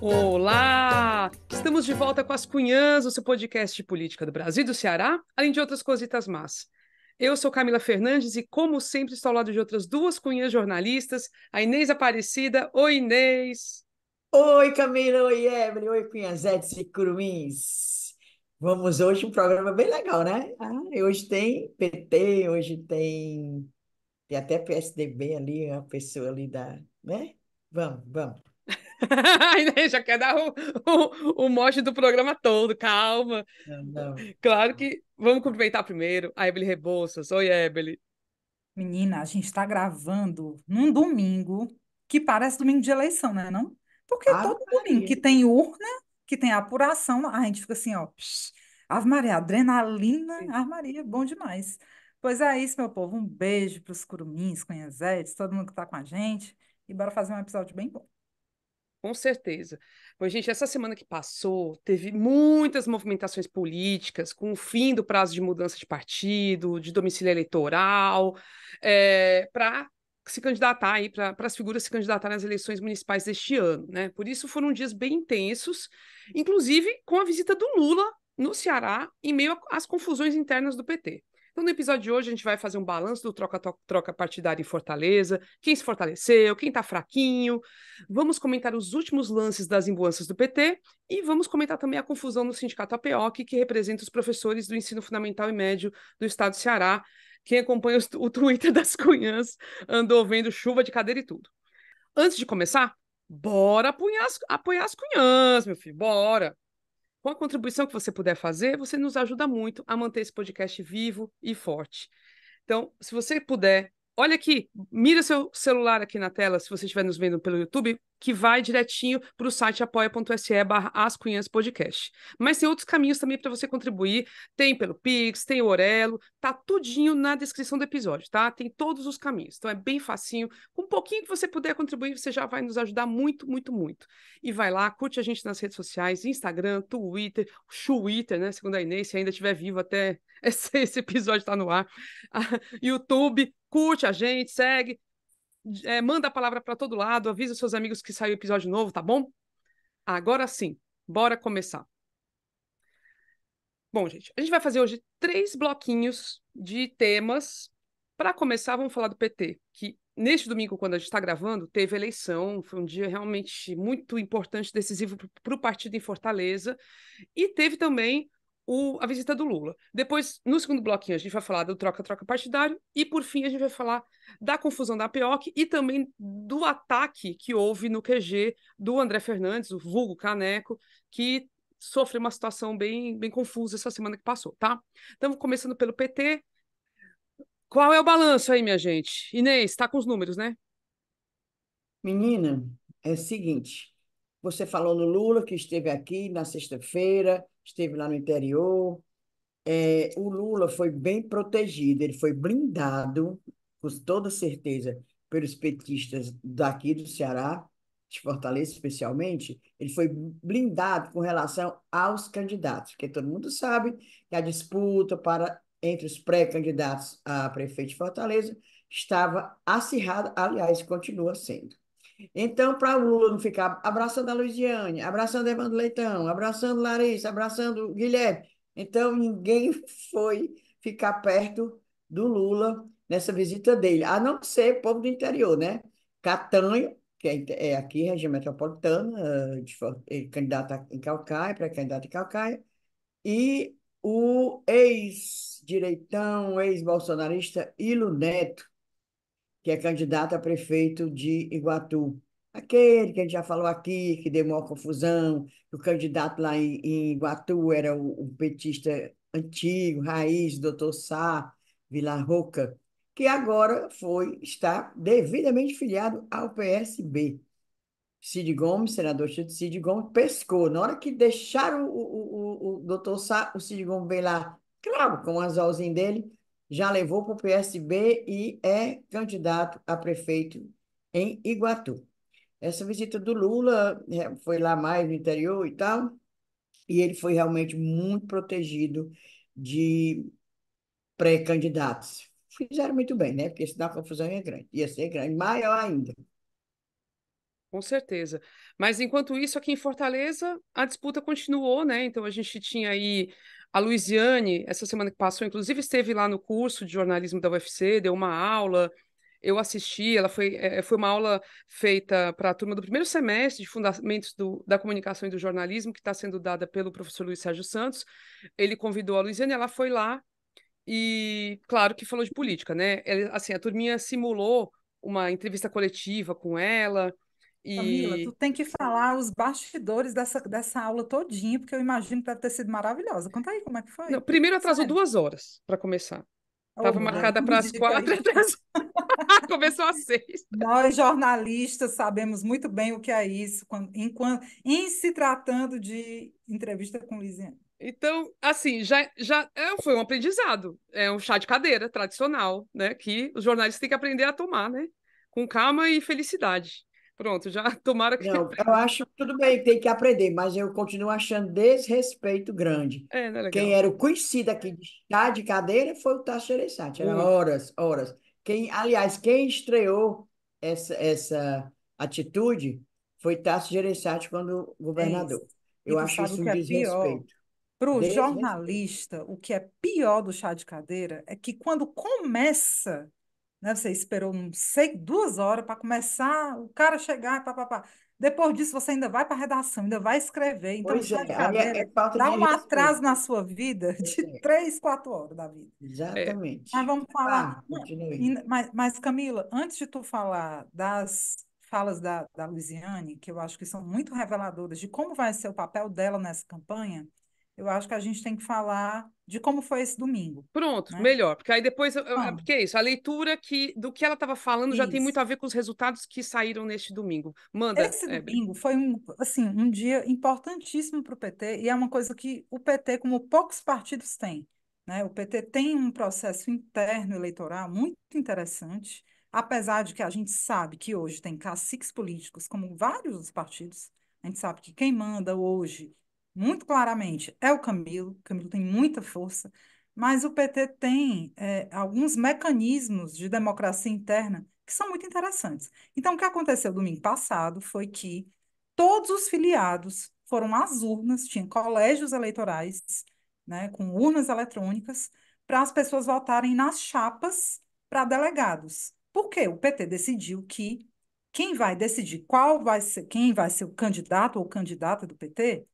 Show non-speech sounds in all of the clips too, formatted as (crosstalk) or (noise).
Olá! Estamos de volta com as Cunhãs, o seu podcast de política do Brasil e do Ceará, além de outras cositas más. Eu sou Camila Fernandes e, como sempre, estou ao lado de outras duas cunhas jornalistas, a Inês Aparecida. Oi, Inês! Oi, Camila! Oi, Evelyn! Oi, Cunhazetes e Curumins! Vamos hoje um programa bem legal, né? Ah, hoje tem PT, hoje tem, tem até PSDB ali, uma pessoa ali da, né? Vamos, vamos. (laughs) Já quer dar o, o, o mote do programa todo, calma. Não, não. Claro que vamos cumprimentar primeiro a Evelyn Rebouças. Oi, Evelyn. Menina, a gente está gravando num domingo que parece domingo de eleição, né? Não? Porque ah, todo domingo que tem urna que tem apuração, a gente fica assim, ó, psh, Ave Maria, adrenalina, Sim. Ave Maria, bom demais. Pois é isso, meu povo, um beijo para os curumins, conhecedores todo mundo que está com a gente, e bora fazer um episódio bem bom. Com certeza. Pois, gente, essa semana que passou, teve muitas movimentações políticas, com o fim do prazo de mudança de partido, de domicílio eleitoral, é, eh, para se candidatar aí, para as figuras se candidatarem nas eleições municipais deste ano, né? Por isso foram dias bem intensos, inclusive com a visita do Lula no Ceará, em meio às confusões internas do PT. Então, no episódio de hoje, a gente vai fazer um balanço do troca-troca partidário em Fortaleza, quem se fortaleceu, quem está fraquinho. Vamos comentar os últimos lances das emboanças do PT e vamos comentar também a confusão no sindicato APOC, que representa os professores do ensino fundamental e médio do estado do Ceará. Quem acompanha o Twitter (laughs) das cunhãs andou vendo chuva de cadeira e tudo. Antes de começar, bora apoiar as, apoiar as cunhãs, meu filho, bora! Com a contribuição que você puder fazer, você nos ajuda muito a manter esse podcast vivo e forte. Então, se você puder, olha aqui, mira seu celular aqui na tela, se você estiver nos vendo pelo YouTube, que vai direitinho para o site apoia.se barra podcast. Mas tem outros caminhos também para você contribuir. Tem pelo Pix, tem o Orelo, tá tudinho na descrição do episódio, tá? Tem todos os caminhos. Então é bem facinho. Com um pouquinho que você puder contribuir, você já vai nos ajudar muito, muito, muito. E vai lá, curte a gente nas redes sociais, Instagram, Twitter, Twitter, né? Segundo a Inês, se ainda estiver vivo até (laughs) esse, episódio estar tá no ar. (laughs) Ah, YouTube, curte a gente, segue, é, manda a palavra para todo lado, avisa seus amigos que saiu episódio novo, tá bom? Agora sim, bora começar. Bom, gente, a gente vai fazer hoje três bloquinhos de temas. Para começar, vamos falar do PT, que neste domingo, quando a gente está gravando, teve eleição, foi um dia realmente muito importante, decisivo para o partido em Fortaleza, e teve também o, a visita do Lula. Depois, no segundo bloquinho, a gente vai falar do troca-troca partidário. E, por fim, a gente vai falar da confusão da PEOC e também do ataque que houve no QG do André Fernandes, o vulgo Caneco, que sofreu uma situação bem, bem confusa essa semana que passou, tá? Então, começando pelo PT. Qual é o balanço aí, minha gente? Inês, está com os números, né? Menina, é o seguinte. Você falou no Lula, que esteve aqui na sexta-feira, esteve lá no interior. É, o Lula foi bem protegido, ele foi blindado, com toda certeza, pelos petistas daqui do Ceará, de Fortaleza especialmente, ele foi blindado com relação aos candidatos, porque todo mundo sabe que a disputa para entre os pré-candidatos a prefeito de Fortaleza estava acirrada, aliás, continua sendo. Então, para o Lula não ficar abraçando a Luiziane, abraçando Evandro Leitão, abraçando Larissa, abraçando Guilherme, então ninguém (laughs) foi ficar perto do Lula nessa visita dele, a não ser povo do interior, né? Catanho, que é, é aqui, região metropolitana, eh, eh, candidato em Calcaia, pré candidato em Calcaia, e o ex-direitão, ex-bolsonarista Ilo Neto, que é candidato a prefeito de Iguatu. Aquele que a gente já falou aqui, que deu maior confusão, o candidato lá em, em Iguatu era o, o, petista antigo, raiz, doutor Sá, Vila Roca, que agora foi, está devidamente filiado ao PSB. Cid Gomes, senador Cid Gomes, pescou. Na hora que deixaram o, o, o, o doutor Sá, o Cid Gomes veio lá, claro, com o um anzolzinho dele, já levou para o PSB e é candidato a prefeito em Iguatu. Essa visita do Lula é, foi lá mais no interior e tal, e ele foi realmente muito protegido de pré-candidatos. Fizeram muito bem, né? Porque senão a confusão ia grande, ia ser grande, maior ainda. Com certeza. Mas enquanto isso, aqui em Fortaleza, a disputa continuou, né? Então a gente tinha aí a Luiziane, essa semana que passou, inclusive esteve lá no curso de jornalismo da UFC, deu uma aula, eu assisti, ela foi, é, foi uma aula feita para a turma do primeiro semestre de Fundamentos do, da Comunicação e do Jornalismo, que está sendo dada pelo professor Luiz Sérgio Santos. Ele convidou a Luiziane, ela foi lá e, claro, que falou de política, né? assim, a turminha simulou uma entrevista coletiva com ela, e... Camila, tu tem que falar os bastidores dessa, dessa aula todinha, porque eu imagino que deve ter sido maravilhosa. Conta aí como é que foi. Não, primeiro atrasou Sério? duas horas para começar. Estava marcada para (laughs) as quatro, (laughs) atrasou. começou às seis. Nós, jornalistas, sabemos muito bem o que é isso quando, enquanto, em se tratando de entrevista com Lisiane. Então, assim, já, já é, foi um aprendizado. É um chá de cadeira tradicional, né? Que os jornalistas têm que aprender a tomar, né? Com calma e felicidade. Pronto, já (laughs) tomara que. Não, eu acho tudo bem, tem que aprender, mas eu continuo achando desrespeito grande. É, é Quem era o conhecido aqui de chá de cadeira foi o Tasso Gereissati, era uhum. horas, horas. Quem, aliás, quem estreou essa, essa atitude foi Tasso Gereissati quando governador. É eu acho isso um é desrespeito. Para o jornalista, o que é pior do chá de cadeira é que quando começa né? Você esperou, não sei, duas horas para começar, o cara chegar, papapá. Depois disso, você ainda vai para a redação, ainda vai escrever. Então, pois é, cadeira, é, é, é dá um atraso na sua vida (laughs) de é. três, quatro horas da vida. Exatamente. Mas vamos tá, falar. Ah, mas, mas, Camila, antes de tu falar das falas da, da Luiziane, que eu acho que são muito reveladoras de como vai ser o papel dela nessa campanha, eu acho que a gente tem que falar de como foi esse domingo. Pronto, né? melhor, porque aí depois, eu, eu, é porque é isso, a leitura que do que ela estava falando isso. já tem muito a ver com os resultados que saíram neste domingo. Manda. Esse é... domingo foi um, assim, um dia importantíssimo para o PT e é uma coisa que o PT, como poucos partidos têm, né? O PT tem um processo interno eleitoral muito interessante, apesar de que a gente sabe que hoje tem caciques políticos, como vários dos partidos, a gente sabe que quem manda hoje muito claramente, é o Camilo. Camilo tem muita força, mas o PT tem é, alguns mecanismos de democracia interna que são muito interessantes. Então, o que aconteceu domingo passado foi que todos os filiados foram às urnas, tinha colégios eleitorais, né, com urnas eletrônicas, para as pessoas votarem nas chapas para delegados. Por quê? o PT decidiu que quem vai decidir qual vai ser, quem vai ser o candidato ou candidata do PT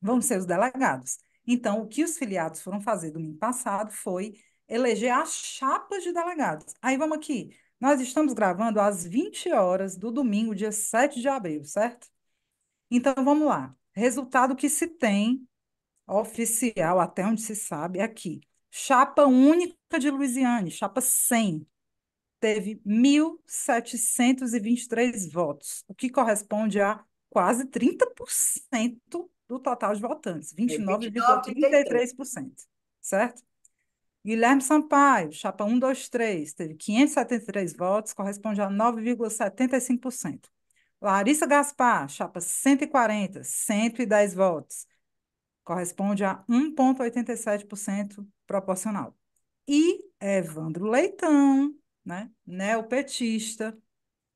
vão ser os delegados. Então, o que os filiados foram fazer domingo passado foi eleger as chapas de delegados. Aí vamos aqui. Nós estamos gravando às 20 horas do domingo, dia 7 de abril, certo? Então, vamos lá. Resultado que se tem oficial, até onde se sabe, aqui. É chapa única de Luiziane, chapa 100, teve 1.723 votos, o que corresponde a quase 30% do total de votantes, 29,33%, é certo? Guilherme Sampaio, chapa 123, teve 573 votos, corresponde a 9,75%. Larissa Gaspar, chapa 140, 110 votos, corresponde a 1,87% proporcional. E Evandro Leitão, né, neopetista,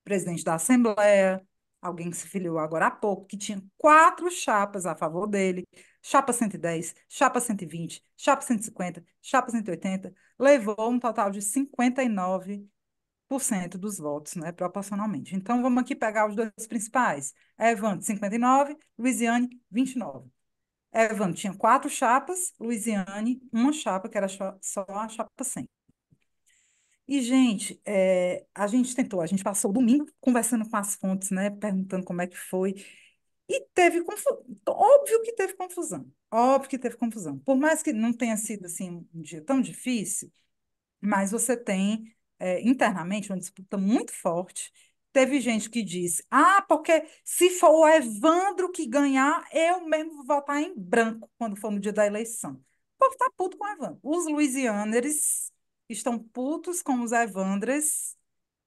presidente da Assembleia, alguém que se filiou agora há pouco, que tinha quatro chapas a favor dele, chapa 110, chapa 120, chapa 150, chapa 180, levou um total de 59 dos votos, né, proporcionalmente. Então, vamos aqui pegar os dois principais. Evandro, 59, Luiziane, 29. Evandro tinha quatro chapas, Luiziane, uma chapa, que era só a chapa 100. E, gente, é, a gente tentou, a gente passou o domingo conversando com as fontes, né? Perguntando como é que foi. E teve confusão. Óbvio que teve confusão. Óbvio que teve confusão. Por mais que não tenha sido assim um dia tão difícil, mas você tem é, internamente uma disputa muito forte. Teve gente que disse: ah, porque se for o Evandro que ganhar, eu mesmo vou votar em branco quando for no dia da eleição. O povo tá puto com o Evandro. Os Louisianers estão putos com os Evandres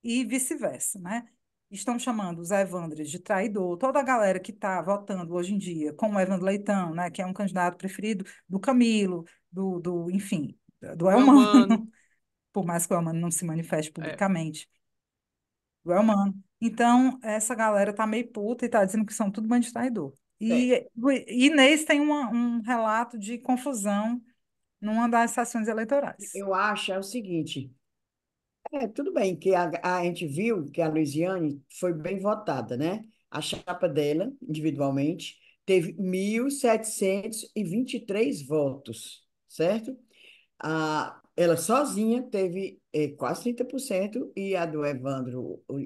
e vice-versa, né? Estão chamando os Evandres de traidor, toda a galera que está votando hoje em dia, como o Evandro Leitão, né, que é um candidato preferido do Camilo, do, do enfim, do Elmano, Elmano. (laughs) por mais que o Elmano não se manifeste é. publicamente, é. do Elmano. Então, essa galera tá meio puta e tá dizendo que são tudo bandido traidor. E é. Inês tem uma, um relato de confusão numa das sessões eleitorais. Eu acho é o seguinte, é, tudo bem que a, a gente viu que a Luiziane foi bem votada, né? A chapa dela, individualmente, teve 1.723 votos, certo? A, ela sozinha teve eh, quase 30% e a do Evandro, pró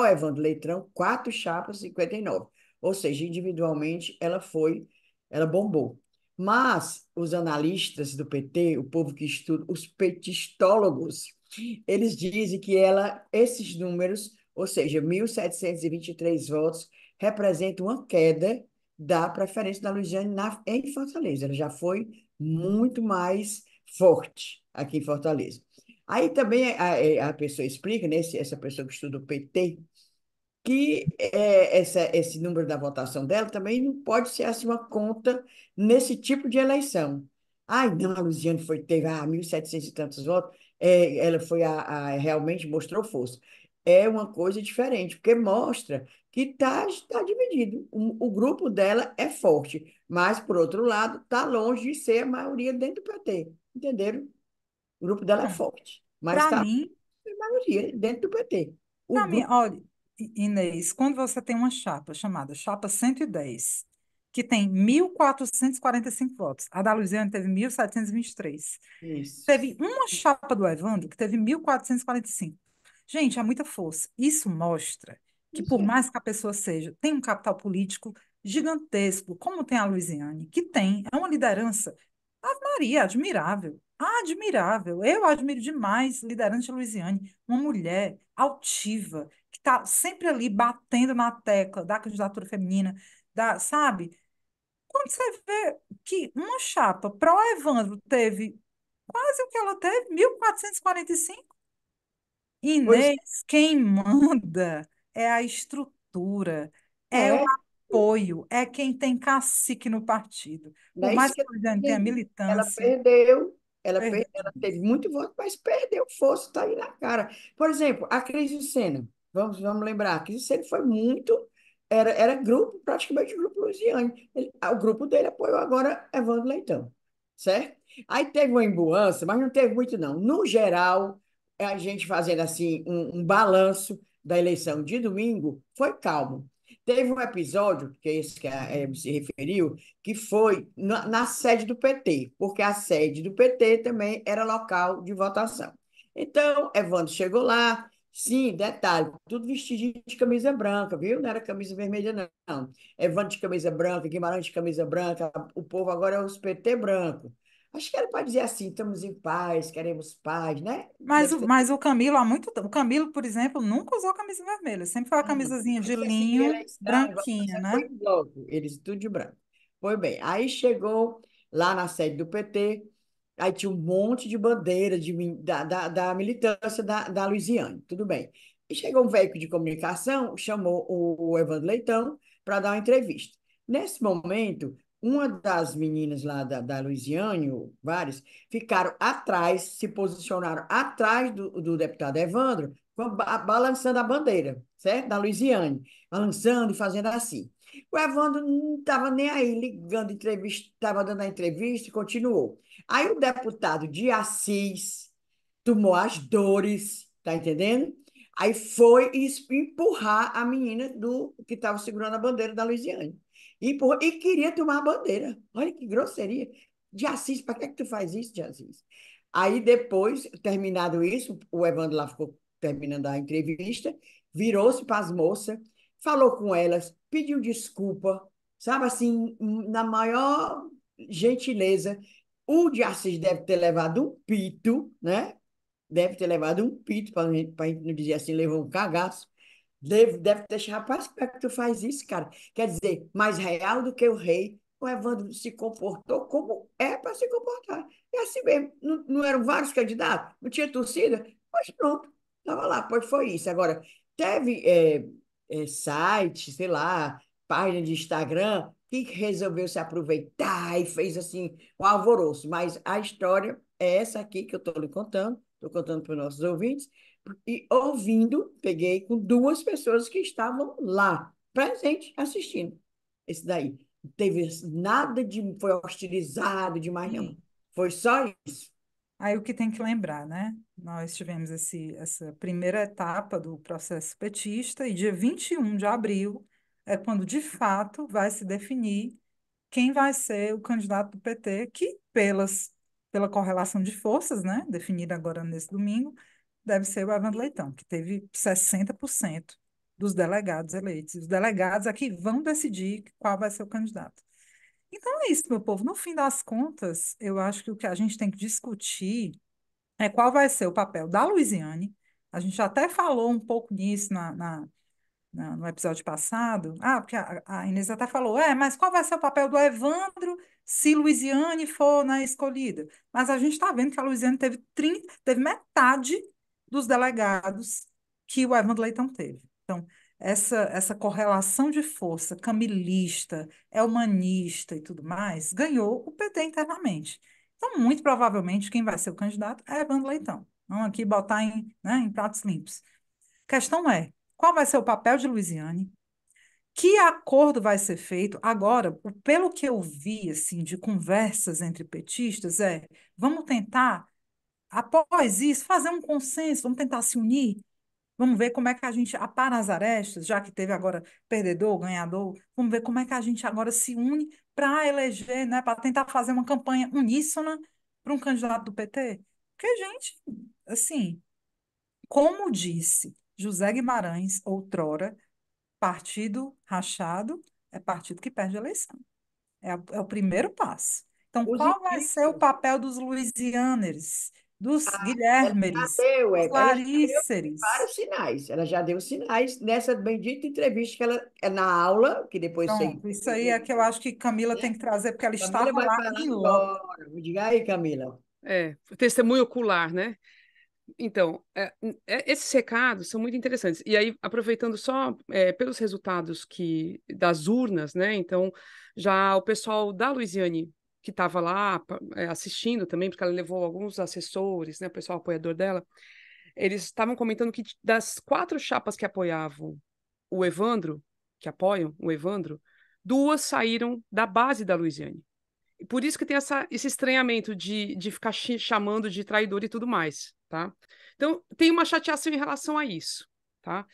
pro Evandro Leitrão, quatro chapas, 59%. Ou seja, individualmente ela foi, ela bombou. Mas os analistas do PT, o povo que estuda, os petistólogos, eles dizem que ela, esses números, ou seja, 1.723 votos, representam uma queda da preferência da Luiziane na, em Fortaleza. Ela já foi muito mais forte aqui em Fortaleza. Aí também a, a pessoa explica, né, essa pessoa que estuda o PT, que é, essa, esse número da votação dela também não pode ser assim uma conta nesse tipo de eleição. Ai, não, a Luziane foi, teve ah, 1.700 e tantos votos, é, ela foi a, a, realmente mostrou força. É uma coisa diferente, porque mostra que está tá dividido. O, o, grupo dela é forte, mas, por outro lado, está longe de ser a maioria dentro do PT. Entenderam? O grupo dela é, é. forte, mas está mim... a maioria dentro do PT. O grupo... mim, olha, Inês, quando você tem uma chapa chamada Chapa 110, que tem 1.445 votos, a da Luiziane teve 1.723. Teve uma chapa do Evandro que teve 1.445. Gente, há é muita força. Isso mostra que, por uhum. mais que a pessoa seja, tem um capital político gigantesco, como tem a Luiziane, que tem, é uma liderança, a Maria, admirável, admirável. Eu admiro demais liderança de Luiziane, uma mulher altiva, está sempre ali batendo na tecla da candidatura feminina, da, sabe? Quando você vê que uma chapa pró Evandro teve quase o que ela teve, 1445. Inês, pois... quem manda é a estrutura, é, é, o apoio, é quem tem cacique no partido. Por é mais que ela tenha militância. Ela perdeu, ela perdeu. perdeu, ela teve muito voto, mas perdeu força, está aí na cara. Por exemplo, a Cris Senna. Vamos, vamos lembrar que isso sempre foi muito. Era, era grupo, praticamente grupo Lusiane. Ele, ah, o grupo dele apoiou agora Evandro Leitão, certo? Aí teve uma embuança, mas não teve muito, não. No geral, a gente fazendo assim um, um balanço da eleição de domingo, foi calmo. Teve um episódio, que é esse que a Hebe se referiu, que foi na, na, sede do PT, porque a sede do PT também era local de votação. Então, Evandro chegou lá, Sim, detalhe, tudo vestidinho de camisa branca, viu? Não era camisa vermelha, não. Evandro de camisa branca, Guimarães de camisa branca, o povo agora é os PT branco. Acho que era para dizer assim, estamos em paz, queremos paz, né? Mas, o, mas o Camilo, há muito tempo, o Camilo, por exemplo, nunca usou camisa vermelha, sempre foi uma ah, camisazinha de assim, linho, é branquinha, né? Foi logo, eles é tudo de branco. Pois bem, aí chegou lá na sede do PT, Aí tinha um monte de bandeira de, da, da, da militância da, da tudo bem. E chegou um veículo de comunicação, chamou o, o Evandro Leitão para dar uma entrevista. Nesse momento, uma das meninas lá da, da Luiziane, várias, ficaram atrás, se posicionaram atrás do, do deputado Evandro, balançando a bandeira, certo? Da Louisiana, balançando e fazendo assim. O Evandro não estava nem aí ligando entrevista, estava dando a entrevista e continuou. Aí o deputado de Assis tomou as dores, tá entendendo? Aí foi empurrar a menina do que estava segurando a bandeira da Luiziane. E, e queria tomar a bandeira. Olha que grosseria. De Assis, para que, é que tu faz isso, de Assis? Aí depois, terminado isso, o Evandro lá ficou terminando a entrevista, virou-se para as moças, falou com elas pediu desculpa, sabe assim, hum, na maior gentileza. O de Assis deve ter levado um pito, né? Deve ter levado um pito, para a gente não dizer assim, levou um cagaço. Deve, deve ter rapaz, como é que tu faz isso, cara? Quer dizer, mais real do que o rei, o Evandro se comportou como é para se comportar. É assim mesmo. Não, não, eram vários candidatos? Não tinha torcida? Pois pronto, estava lá. Pois foi isso. Agora, teve é, é, site, sei lá, página de Instagram, que resolveu se aproveitar e fez assim um alvoroço. Mas a história é essa aqui que eu estou lhe contando, estou contando para os nossos ouvintes, e ouvindo, peguei com duas pessoas que estavam lá, presente, assistindo. Esse daí. Não teve nada de. Foi hostilizado demais, não. Hum. Foi só isso. Aí o que tem que lembrar, né? Nós tivemos esse, essa primeira etapa do processo petista e dia 21 de abril é quando de fato vai se definir quem vai ser o candidato do PT, que pelas, pela correlação de forças, né, definida agora nesse domingo, deve ser o Evandro Leitão, que teve 60% dos delegados eleitos. Os delegados aqui é vão decidir qual vai ser o candidato. Então é isso, meu povo. No fim das contas, eu acho que o que a gente tem que discutir é qual vai ser o papel da Louisiane. A gente até falou um pouco nisso na, na, na no episódio passado. Ah, porque a, a, Inês até falou, é, mas qual vai ser o papel do Evandro se Louisiane for na né, escolhida? Mas a gente está vendo que a Louisiane teve, 30, teve metade dos delegados que o Evandro Leitão teve. Então, essa, essa correlação de força camilista, humanista e tudo mais, ganhou o PT internamente. Então, muito provavelmente, quem vai ser o candidato é Evandro Leitão. Vamos aqui botar em, né, em pratos limpos. A questão é, qual vai ser o papel de Luiziane? Que acordo vai ser feito? Agora, pelo que eu vi assim de conversas entre petistas, é vamos tentar, após isso, fazer um consenso, vamos tentar se unir Vamos ver como é que a gente apara as arestas, já que teve agora perdedor, ganhador. Vamos ver como é que a gente agora se une para eleger, né, para tentar fazer uma campanha uníssona para um candidato do PT. Porque, gente, assim, como disse José Guimarães outrora, partido rachado é partido que perde a eleição. É, é o primeiro passo. Então, Hoje qual vai é ser o papel dos Louisianers? dos ah, Guilhermes, deu, é, Vários sinais, ela já deu sinais nessa bendita entrevista que ela é na aula, que depois Pronto, você... Isso aí é que eu acho que Camila é. tem que trazer, porque ela Camila estava lá em Diga aí, Camila. É, testemunho ocular, né? Então, é, é, esses recados são muito interessantes. E aí, aproveitando só é, pelos resultados que das urnas, né? Então, já o pessoal da Luisiane que estava lá é, assistindo também, porque ela levou alguns assessores, né, o pessoal apoiador dela, eles estavam comentando que das quatro chapas que apoiavam o Evandro, que apoiam o Evandro, duas saíram da base da Luiziane. Por isso que tem essa, esse estranhamento de, de ficar chamando de traidor e tudo mais, tá? Então, tem uma chateação em relação a isso, tá?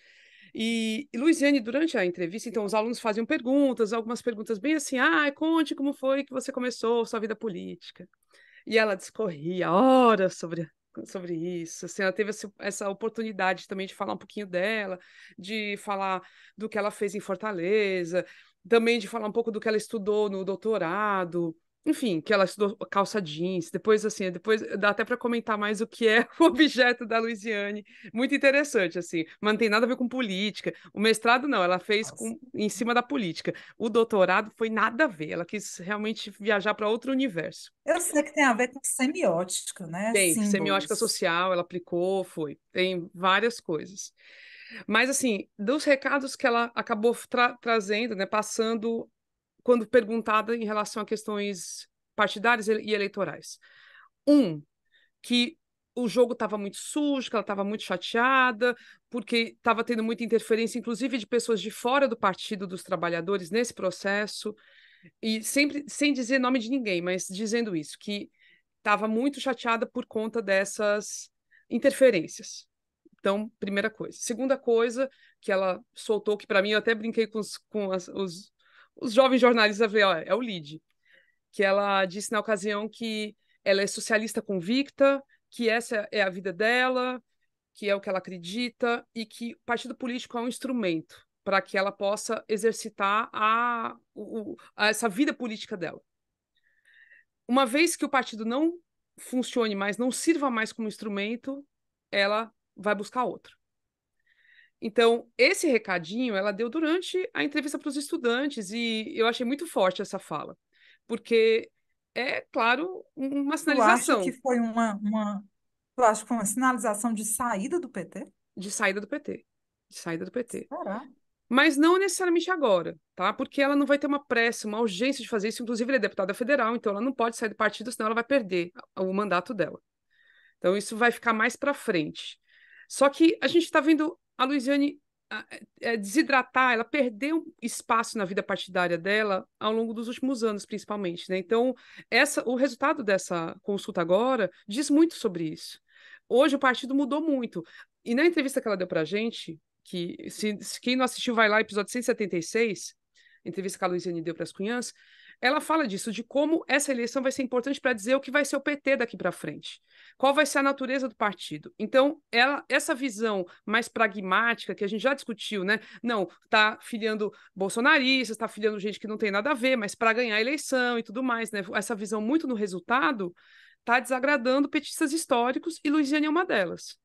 E, e Luiziane, durante a entrevista, então os alunos faziam perguntas, algumas perguntas bem assim, ah, conte como foi que você começou sua vida política. E ela discorria horas sobre sobre isso. Assim, ela teve essa oportunidade também de falar um pouquinho dela, de falar do que ela fez em Fortaleza, também de falar um pouco do que ela estudou no doutorado enfim, que ela estudou calça jeans, depois assim, depois eh, dá até para comentar mais o que é (laughs) o objeto da Louisiane, muito interessante assim, mas não tem nada a ver com política. O mestrado não, ela fez com, em cima da política. O doutorado foi nada a ver, ela quis realmente viajar para outro universo. Eu sei que tem a ver com semiótica, né? Tem, Símbolos. semiótica social, ela aplicou, foi, tem várias coisas. Mas assim, dos recados que ela acabou tra trazendo, né, passando quando perguntada em relação a questões partidárias e eleitorais. Um, que o jogo estava muito sujo, que ela estava muito chateada, porque estava tendo muita interferência, inclusive de pessoas de fora do Partido dos Trabalhadores nesse processo, e sempre sem dizer nome de ninguém, mas dizendo isso, que estava muito chateada por conta dessas interferências. Então, primeira coisa. Segunda coisa que ela soltou, que para mim eu até brinquei com os, com as, os os jovens jornalistas vêem ó, é o lead. Que ela disse na ocasião que ela é socialista convicta, que essa é a vida dela, que é o que ela acredita e que partido político é um instrumento para que ela possa exercitar a, o, a, essa vida política dela. Uma vez que o partido não funcione mais, não sirva mais como instrumento, ela vai buscar outro. Então, esse recadinho ela deu durante a entrevista para os estudantes e eu achei muito forte essa fala, porque é, claro, uma sinalização. Eu acho que foi uma, uma, tu acha que foi uma sinalização de saída do PT? De saída do PT. De saída do PT. Será? Mas não necessariamente agora, tá? Porque ela não vai ter uma pressa, uma urgência de fazer isso. Inclusive, ela é deputada federal, então ela não pode sair do partido, senão ela vai perder o mandato dela. Então, isso vai ficar mais para frente. Só que a gente está vendo a Luiziane é, desidratar, ela perdeu espaço na vida partidária dela ao longo dos últimos anos, principalmente. Né? Então, essa, o resultado dessa consulta agora diz muito sobre isso. Hoje o partido mudou muito. E na entrevista que ela deu para a gente, que se, se, quem não assistiu vai lá, episódio 176, entrevista que a Luiziane deu para as cunhãs, ela fala disso, de como essa eleição vai ser importante para dizer o que vai ser o PT daqui para frente, qual vai ser a natureza do partido. Então, ela, essa visão mais pragmática que a gente já discutiu, né? Não, está filiando bolsonaristas, está filiando gente que não tem nada a ver, mas para ganhar a eleição e tudo mais, né? Essa visão muito no resultado está desagradando petistas históricos e Luiziane é uma delas.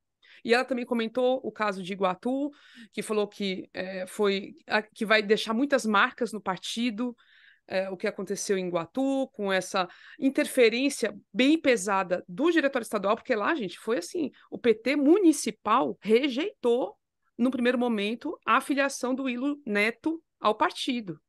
E ela também comentou o caso de Iguatu, que falou que é, foi a, que vai deixar muitas marcas no partido, é, o que aconteceu em Guatu, com essa interferência bem pesada do diretório estadual, porque lá, gente, foi assim: o PT municipal rejeitou, no primeiro momento, a filiação do Ilo Neto ao partido.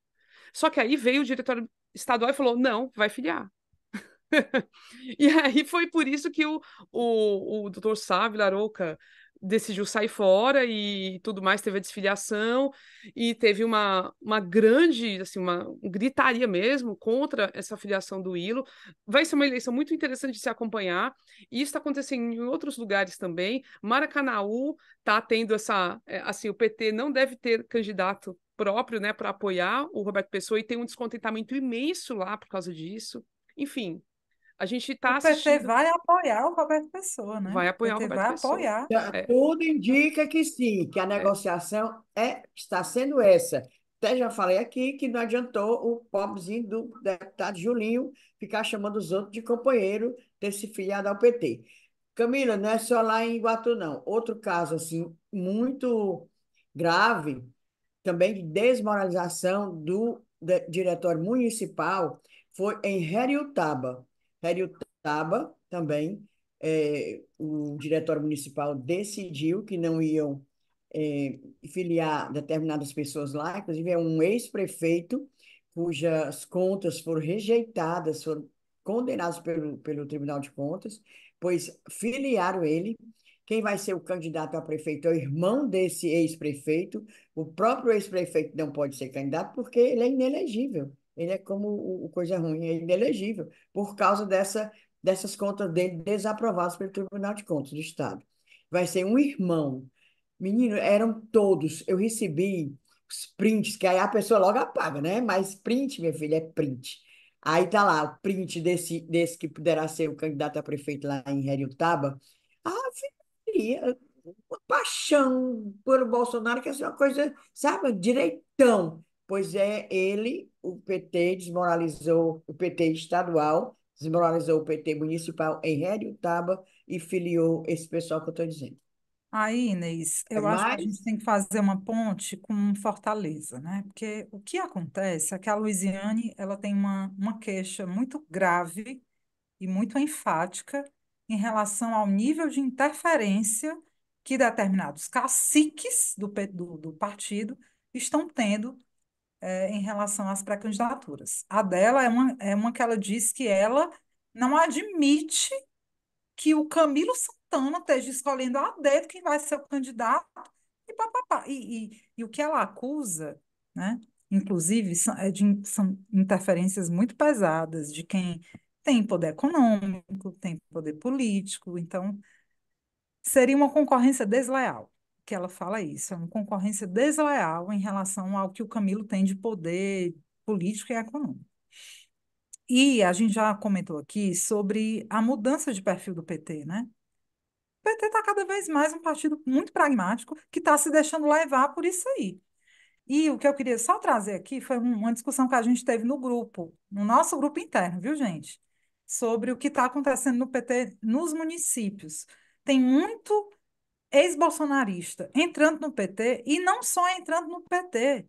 Só que aí veio o diretório estadual e falou: não, vai filiar. (laughs) e aí foi por isso que o, o, o doutor Sávio Larouca decidiu sair fora e tudo mais, teve a desfiliação e teve uma, uma grande, assim, uma gritaria mesmo contra essa filiação do ILO. Vai ser uma eleição muito interessante de se acompanhar e isso está acontecendo em outros lugares também. Maracanaú está tendo essa, é, assim, o PT não deve ter candidato próprio, né, para apoiar o Roberto Pessoa e tem um descontentamento imenso lá por causa disso. Enfim, a gente está assistindo... O PT vai apoiar o Roberto Pessoa, né? Vai apoiar o, PT o Roberto vai Pessoa. apoiar. Então, é. Tudo indica que sim, que a é. negociação é, está sendo essa. Até já falei aqui que não adiantou o pobrezinho do deputado Julinho ficar chamando os outros de companheiro desse filiado ao PT. Camila, não é só lá em Iguatu, não. Outro caso assim muito grave, também de desmoralização do diretório municipal, foi em Heriotaba, Taba também, é, o diretório municipal decidiu que não iam é, filiar determinadas pessoas lá, inclusive é um ex-prefeito cujas contas foram rejeitadas, foram condenadas pelo, pelo Tribunal de Contas, pois filiaram ele. Quem vai ser o candidato a prefeito é o irmão desse ex-prefeito. O próprio ex-prefeito não pode ser candidato porque ele é inelegível ele é como o, o coisa ruim, ele é inelegível, por causa dessa, dessas contas dele desaprovadas pelo Tribunal de Contas do Estado. Vai ser um irmão. Menino, eram todos. Eu recebi os prints, que aí a pessoa logo apaga, né? Mas print, minha filha, é print. Aí tá lá, o print desse, desse que poderá ser o candidato a prefeito lá em Taba. Ah, filha, uma paixão pelo Bolsonaro, que é uma coisa, sabe, direitão. Pois é, ele o PT desmoralizou o PT estadual, desmoralizou o PT municipal em Taba e filiou esse pessoal que eu estou dizendo. Aí, Inês, eu acho que a gente tem que fazer uma ponte com Fortaleza, né? Porque o que acontece é que a Luiziane ela tem uma, uma queixa muito grave e muito enfática em relação ao nível de interferência que determinados caciques do, do, do partido estão tendo é, em relação às pré-candidaturas. A dela é uma, é uma que ela diz que ela não admite que o Camilo Santana esteja escolhendo a dedo quem vai ser o candidato e papapá. E, e, e o que ela acusa, né? inclusive, são, é de, são interferências muito pesadas de quem tem poder econômico, tem poder político, então seria uma concorrência desleal que ela fala isso, é uma concorrência desleal em relação ao que o Camilo tem de poder político e econômico. E a gente já comentou aqui sobre a mudança de perfil do PT, né? O PT está cada vez mais um partido muito pragmático que está se deixando levar por isso aí. E o que eu queria só trazer aqui foi uma discussão que a gente teve no grupo, no nosso grupo interno, viu, gente? Sobre o que está acontecendo no PT nos municípios. Tem muito ex-bolsonarista entrando no PT e não só entrando no PT,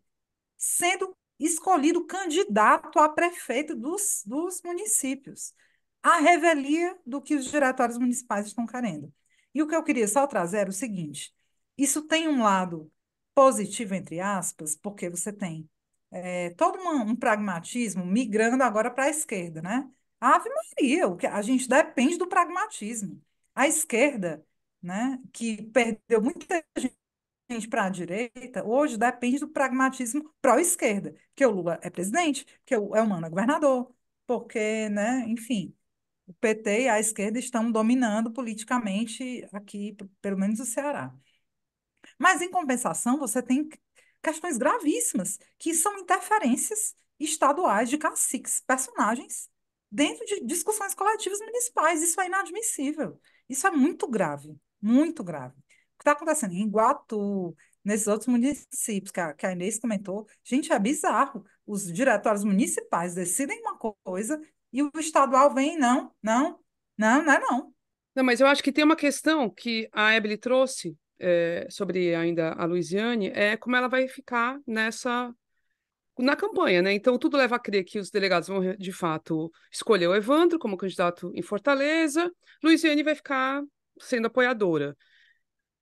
sendo escolhido candidato a prefeito dos, dos municípios. A revelia do que os diretórios municipais estão querendo. E o que eu queria só trazer é o seguinte: isso tem um lado positivo, entre aspas, porque você tem é, todo uma, um pragmatismo migrando agora para a esquerda, né? Ave Maria, o que, a gente depende do pragmatismo. A esquerda né, que perdeu muita gente para a direita, hoje depende do pragmatismo pró-esquerda, que o Lula é presidente, que o Elmano é governador, porque, né, enfim, o PT e a esquerda estão dominando politicamente aqui, pelo menos o Ceará. Mas, em compensação, você tem questões gravíssimas, que são interferências estaduais de caciques, personagens, dentro de discussões coletivas municipais. Isso é inadmissível. Isso é muito grave muito grave. O que está acontecendo em Iguatu, nesses outros municípios que a, que a Inês comentou, gente, é bizarro. Os diretórios municipais decidem uma coisa e o estadual vem, não, não, não, não é não. Não, mas eu acho que tem uma questão que a Ebele trouxe é, sobre ainda a Luiziane, é como ela vai ficar nessa na campanha, né? Então tudo leva a crer que os delegados vão de fato escolher o Evandro como candidato em Fortaleza. Luiziane vai ficar sendo apoiadora.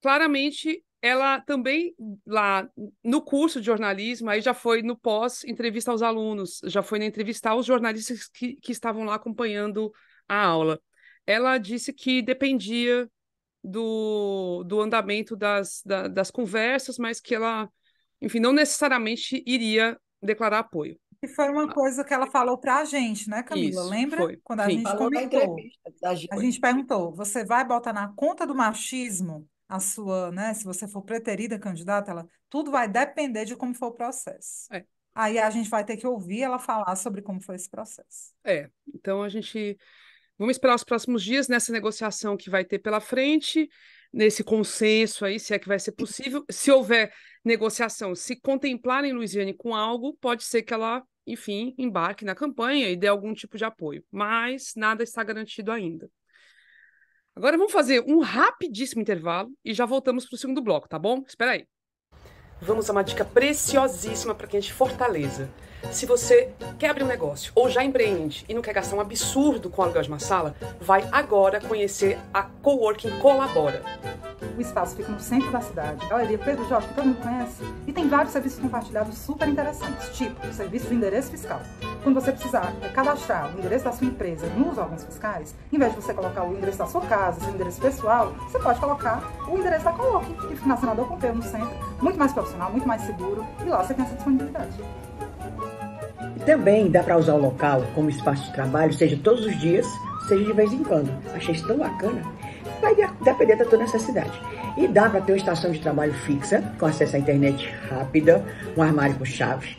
Claramente, ela também, lá no curso de jornalismo, aí já foi no pós-entrevista aos alunos, já foi na entrevista aos jornalistas que, que estavam lá acompanhando a aula. Ela disse que dependia do, do andamento das, da, das conversas, mas que ela, enfim, não necessariamente iria declarar apoio. E foi uma ah. coisa que ela falou para a gente, né, Camila? Isso, Lembra? Foi. Quando a Sim. gente falou comentou. Da A gente perguntou: você vai botar na conta do machismo a sua, né? Se você for preterida candidata, ela, tudo vai depender de como for o processo. É. Aí a gente vai ter que ouvir ela falar sobre como foi esse processo. É, então a gente. Vamos esperar os próximos dias nessa negociação que vai ter pela frente nesse consenso aí, se é que vai ser possível. Se houver negociação, se contemplarem Luiziane com algo, pode ser que ela, enfim, embarque na campanha e dê algum tipo de apoio, mas nada está garantido ainda. Agora vamos fazer um rapidíssimo intervalo e já voltamos para o segundo bloco, tá bom? Espera aí. Vamos a uma dica preciosíssima para quem é de Fortaleza. Se você quer abrir um negócio ou já empreende e não quer gastar um absurdo com aluguel de uma sala, vai agora conhecer a Coworking Colabora. O espaço fica no centro da cidade, galeria Pedro Jorge, que todo mundo conhece, e tem vários serviços compartilhados super interessantes, tipo o serviço de endereço fiscal. Quando você precisar é, cadastrar o endereço da sua empresa nos órgãos fiscais, em vez de você colocar o endereço da sua casa, seu endereço pessoal, você pode colocar o endereço da Coworking, que fica na Senador com no centro, muito mais profissional, muito mais seguro, e lá você tem essa disponibilidade. E também dá para usar o local como espaço de trabalho, seja todos os dias, seja de vez em quando. Achei isso tão bacana. Vai depender da tua necessidade. E dá para ter uma estação de trabalho fixa, com acesso à internet rápida, um armário com chaves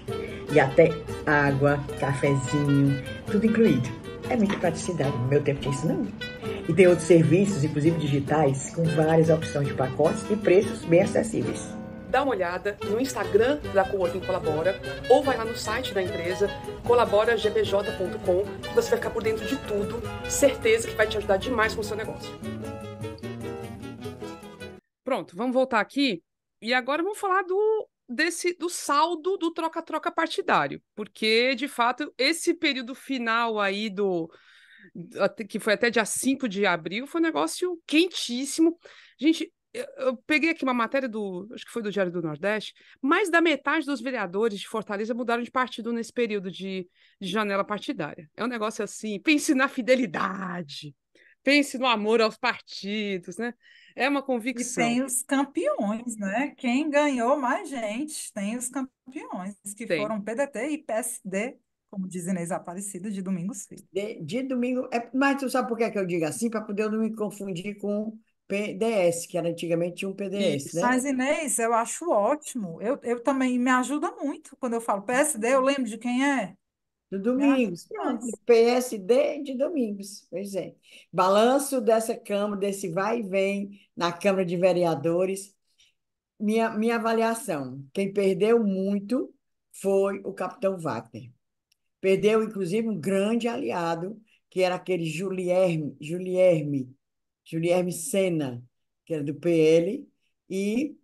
e até água, cafezinho, tudo incluído. É muita praticidade, meu tempo tinha isso não. E tem outros serviços, inclusive digitais, com várias opções de pacotes e preços bem acessíveis dá uma olhada no Instagram da Coworking Colabora ou vai lá no site da empresa, colaboragbj.com, que você vai ficar por dentro de tudo. Certeza que vai te ajudar demais com o seu negócio. Pronto, vamos voltar aqui. E agora vamos falar do desse do saldo do troca-troca partidário, porque de fato esse período final aí do que foi até dia 5 de abril, foi um negócio quentíssimo. Gente, eu, peguei aqui uma matéria do, acho que foi do Diário do Nordeste, mais da metade dos vereadores de Fortaleza mudaram de partido nesse período de, de janela partidária. É um negócio assim, pense na fidelidade, pense no amor aos partidos, né? É uma convicção. E tem os campeões, né? Quem ganhou mais gente tem os campeões, que tem. foram PDT e PSD, como diz Inês Aparecida, de Domingos De, de domingo. É, mas tu sabe por que, é que eu digo assim? Para poder não me confundir com PDS, que era antigamente um PDS, Isso, né? Mas, Inês, eu acho ótimo. Eu, eu também me ajuda muito quando eu falo PSD, eu lembro de quem é. Do Domingos. Pronto, PSD de Domingos, pois é. Balanço dessa Câmara, desse vai e vem na Câmara de Vereadores. Minha, minha avaliação: quem perdeu muito foi o capitão Wagner. Perdeu, inclusive, um grande aliado, que era aquele Julierme, Julierme Julierme Senna, que era do PL, e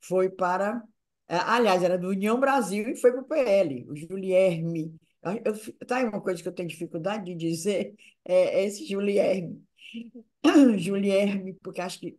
foi para. É, aliás, era do União Brasil e foi para o PL. O Julierme. Eu, tá aí uma coisa que eu tenho dificuldade de dizer, é, é esse Julierme. Julierme, (coughs) porque acho que.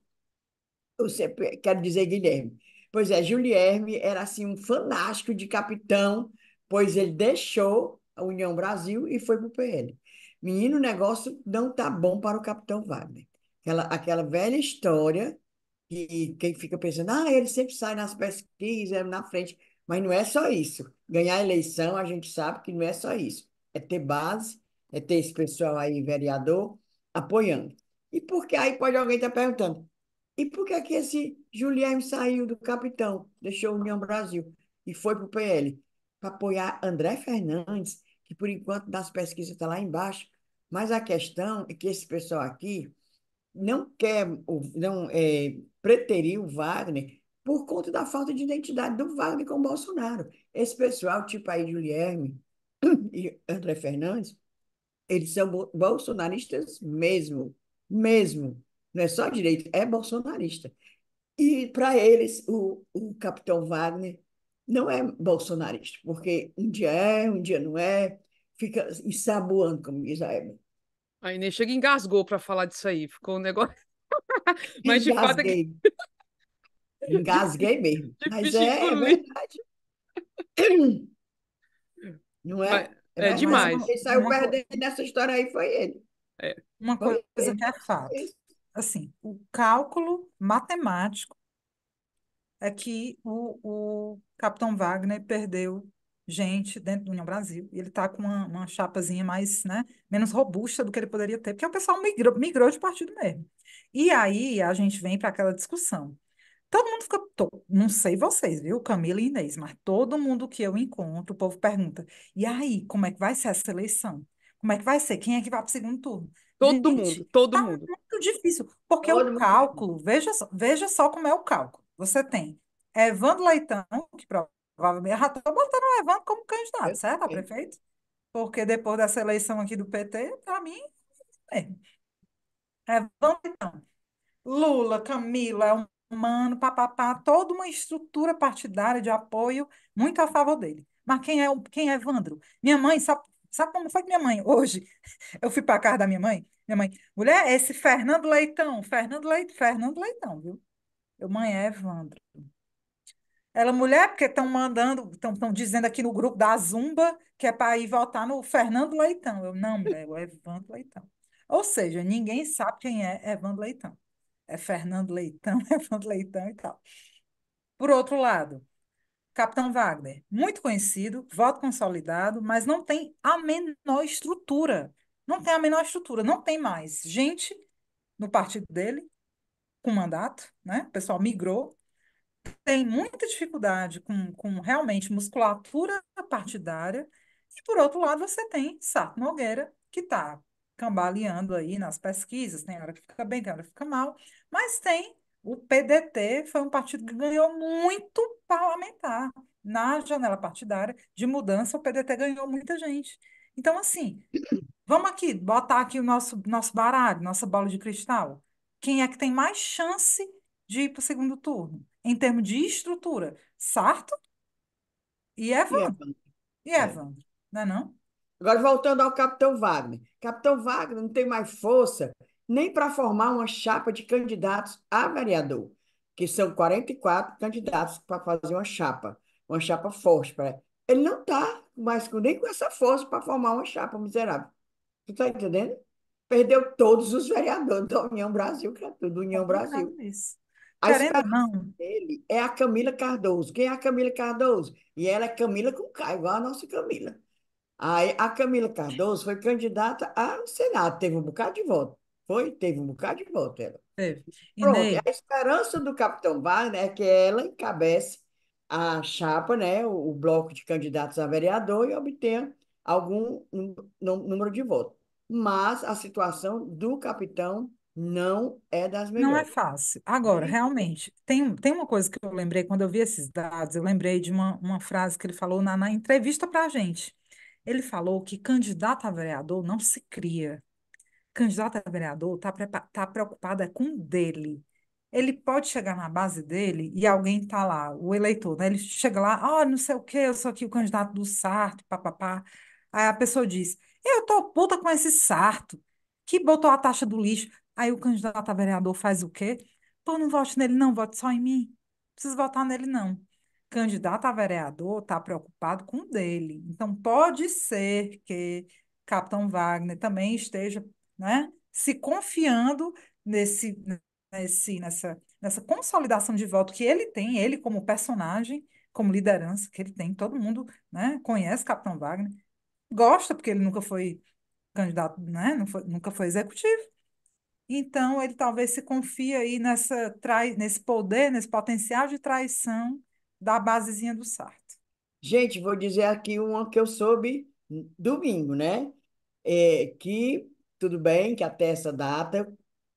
Eu sempre quero dizer Guilherme. Pois é, Julierme era assim um fanático de capitão, pois ele deixou a União Brasil e foi para o PL. Menino, o negócio não tá bom para o capitão Wagner. Aquela, aquela velha história que quem fica pensando, ah, ele sempre sai nas pesquisas, é na frente. Mas não é só isso. Ganhar eleição, a gente sabe que não é só isso. É ter base, é ter esse pessoal aí, vereador, apoiando. E por que aí pode alguém estar tá perguntando? E por que é que esse Juliano saiu do capitão, deixou a União Brasil e foi para o PL? Para apoiar André Fernandes, que por enquanto nas pesquisas está lá embaixo. Mas a questão é que esse pessoal aqui, não quer, não é, preteriu Wagner por conta da falta de identidade do Wagner com o Bolsonaro. Esse pessoal, tipo aí de Guilherme e André Fernandes, eles são bolsonaristas mesmo, mesmo. Não é só direito, é bolsonarista. E para eles, o, o capitão Wagner não é bolsonarista, porque um dia é, um dia não é, fica ensaboando, como diz a Hebe. A Inês chega e engasgou para falar disso aí. Ficou um negócio. (laughs) Mas de fato. É engasguei. (laughs) Engasguei mesmo. É, é (clears throat) Mas é, é, verdade. Não é? É, é demais. Quem saiu perdendo nessa história aí foi ele. É. Uma foi coisa ele. que é fato. Assim, o cálculo matemático é que o, o Capitão Wagner perdeu gente dentro do União Brasil. E ele está com uma, uma, chapazinha mais, né, menos robusta do que ele poderia ter, porque o pessoal migrou, migrou de partido mesmo. E aí a gente vem para aquela discussão. Todo mundo fica, tô não sei vocês, viu, Camila e Inês, mas todo mundo que eu encontro, o povo pergunta: e aí, como é que vai ser essa eleição? Como é que vai ser? Quem é que vai para o segundo turno? Todo gente, mundo, todo tá mundo. Muito difícil, porque todo o mundo. cálculo, veja só, veja só como é o cálculo. Você tem Evandro Leitão, que provavelmente já estou botando o Evandro como candidato, certo, a prefeito? Porque depois dessa eleição aqui do PT, para mim, é. Evandro, então. Lula, Camila, é um humano, papapá, toda uma estrutura partidária de apoio muito a favor dele. Mas quem é, quem é Evandro? Minha mãe, sabe, sabe como foi que minha mãe? Hoje, (laughs) eu fui para a casa da minha mãe, minha mãe, mulher, esse Fernando Leitão, Fernando Leitão, Fernando Leitão, viu? Eu, mãe, é Evandro. Ela, é mulher, porque estão mandando, estão dizendo aqui no grupo da Zumba que é para ir votar no Fernando Leitão. Eu, não, é o Evandro Leitão. Ou seja, ninguém sabe quem é Evandro Leitão. É Fernando Leitão, (laughs) Evandro Leitão e tal. Por outro lado, Capitão Wagner, muito conhecido, voto consolidado, mas não tem a menor estrutura. Não tem a menor estrutura, não tem mais gente no partido dele, com mandato, né? O pessoal migrou tem muita dificuldade com, com realmente musculatura partidária, e por outro lado você tem Sato Nogueira, que está cambaleando aí nas pesquisas, tem hora que fica bem, tem hora que fica mal, mas tem o PDT, foi um partido que ganhou muito parlamentar na janela partidária de mudança, o PDT ganhou muita gente. Então, assim, vamos aqui botar aqui o nosso, nosso baralho, nossa bola de cristal. Quem é que tem mais chance de ir para o segundo turno? em termos de estrutura, Sarto e Evandro. E é. Evandro, é. não é não? Agora, voltando ao capitão Wagner. Capitão Wagner não tem mais força nem para formar uma chapa de candidatos a vereador, que são 44 candidatos para fazer uma chapa, uma chapa forte. Pra... Ele não está mais nem com essa força para formar uma chapa miserável. Tu está entendendo? Perdeu todos os vereadores da União Brasil, tudo União é Brasil. isso. A Querendo ou não. dele é a Camila Cardoso. Quem é a Camila Cardoso? E ela é Camila com K, igual a nossa Camila. Aí a Camila Cardoso foi candidata ao Senado, teve um bocado de voto. Foi? Teve um bocado de voto ela. Teve. Pronto, a esperança do Capitão Wagner é que ela encabece a chapa, né, o, o bloco de candidatos a vereador e obtenha algum número de votos. Mas a situação do capitão não é das Não é melhores. fácil. Agora, uhum. realmente, tem, tem uma coisa que eu lembrei quando eu vi esses dados, eu lembrei de uma, uma frase que ele falou na, na entrevista para a gente. Ele falou que candidato a vereador não se cria. Candidato a vereador está tá preocupada com o dele. Ele pode chegar na base dele e alguém está lá, o eleitor, né? Ele chega lá, ó, não sei o quê, eu sou aqui o candidato do Sarto, papapá. Aí a pessoa diz, eu tô puta com esse Sarto que botou a taxa do lixo. Aí o candidato a vereador faz o quê? Pô, não vote nele, não, vote só em mim. Não preciso votar nele, não. Candidato a vereador está preocupado com o dele. Então, pode ser que Capitão Wagner também esteja né, se confiando nesse, nesse, nessa, nessa consolidação de voto que ele tem, ele como personagem, como liderança que ele tem. Todo mundo né, conhece Capitão Wagner, gosta, porque ele nunca foi candidato, né, foi, nunca foi executivo então, ele talvez se confia aí nessa, trai, nesse poder, nesse potencial de traição da basezinha do Sartre. Gente, vou dizer aqui uma que eu soube domingo, né? É, que tudo bem que até essa data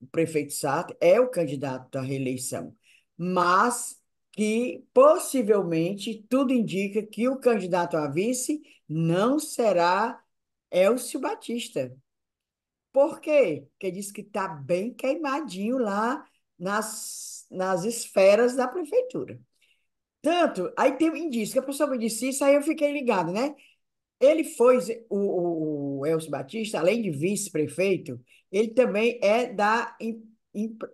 o prefeito Sartre é o candidato à reeleição, mas que possivelmente tudo indica que o candidato a vice não será Elcio Batista, por quê? Porque diz que está bem queimadinho lá nas, nas esferas da prefeitura. Tanto, aí tem um indício, que a pessoa me disse isso, aí eu fiquei ligado, né? Ele foi, o, o, o Elcio Batista, além de vice-prefeito, ele também é da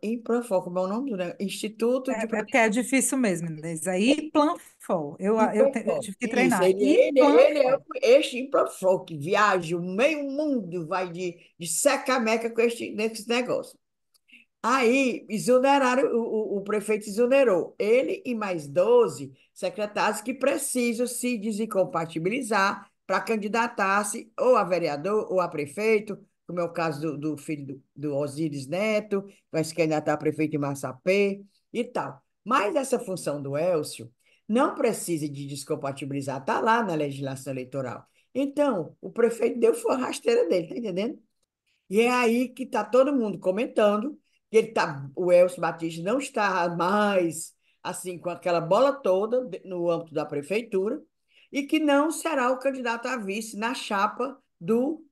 Implanfol, como é o nome do né? Instituto é, de... É, porque é difícil mesmo, Inês. Aí, Implanfol. Eu, eu, te, eu tive que Isso, treinar. ele, ele, ele é este Implanfol que viaja, o meio mundo vai de, de seca-meca com este, nesse negócio. Aí, exoneraram, o, o, o prefeito exonerou ele e mais 12 secretários que precisam se desincompatibilizar para candidatar-se ou a vereador ou a prefeito como é o caso do, do filho do, do Osíris Neto, vai se candidatar a prefeito em Massapê e tal. Mas essa função do Elcio não precisa de descompatibilizar, está lá na legislação eleitoral. Então, o prefeito deu foi a rasteira dele, tá entendendo? E é aí que está todo mundo comentando que ele tá, o Elcio Batista não está mais assim com aquela bola toda no âmbito da prefeitura e que não será o candidato a vice na chapa do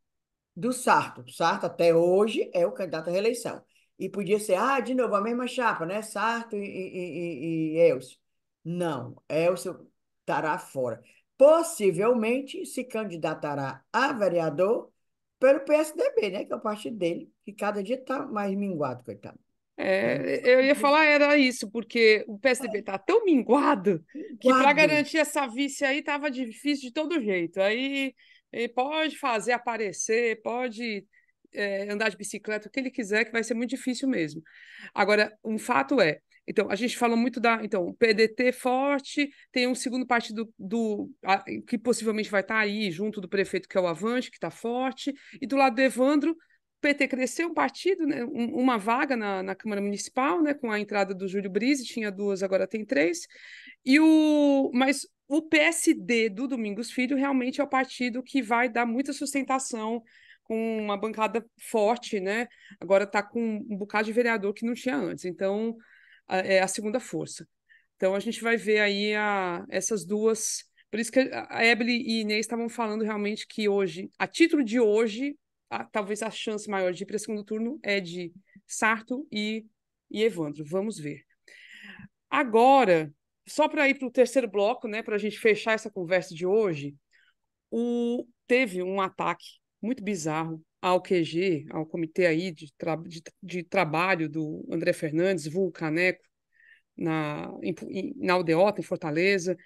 do Sarto. Sarto, até hoje, é o candidato à reeleição. E podia ser, ah, de novo, a mesma chapa, né? Sarto e, e, e, e Elcio. Não, Elcio estará fora. Possivelmente se candidatará a vereador pelo PSDB, né? Que é o partido dele, que cada dia está mais minguado, coitado. É, né? eu ia falar era isso, porque o PSDB está tão minguado que para garantir essa vice aí estava difícil de todo jeito. Aí ele pode fazer aparecer, pode é, andar de bicicleta, o que ele quiser, que vai ser muito difícil mesmo. Agora, um fato é, então, a gente fala muito da. Então, PDT forte, tem um segundo partido do, a, que possivelmente vai estar tá aí junto do prefeito, que é o Avante, que está forte, e do lado do Evandro, PT cresceu um partido, né, uma vaga na, na, Câmara Municipal, né, com a entrada do Júlio Brise, tinha duas, agora tem três, e o, mas o PSD do Domingos Filho realmente é o partido que vai dar muita sustentação com uma bancada forte, né? Agora está com um bocado de vereador que não tinha antes. Então, é a segunda força. Então, a gente vai ver aí a, essas duas. Por isso que a Ebele e Inês estavam falando realmente que hoje, a título de hoje, a, talvez a chance maior de ir para segundo turno é de Sarto e, e Evandro. Vamos ver. Agora, só para ir para o terceiro bloco, né, para a gente fechar essa conversa de hoje, o, teve um ataque muito bizarro ao QG, ao comitê aí de, tra, de, de trabalho do André Fernandes, Vulcaneco, na, em, na Aldeota, em Fortaleza,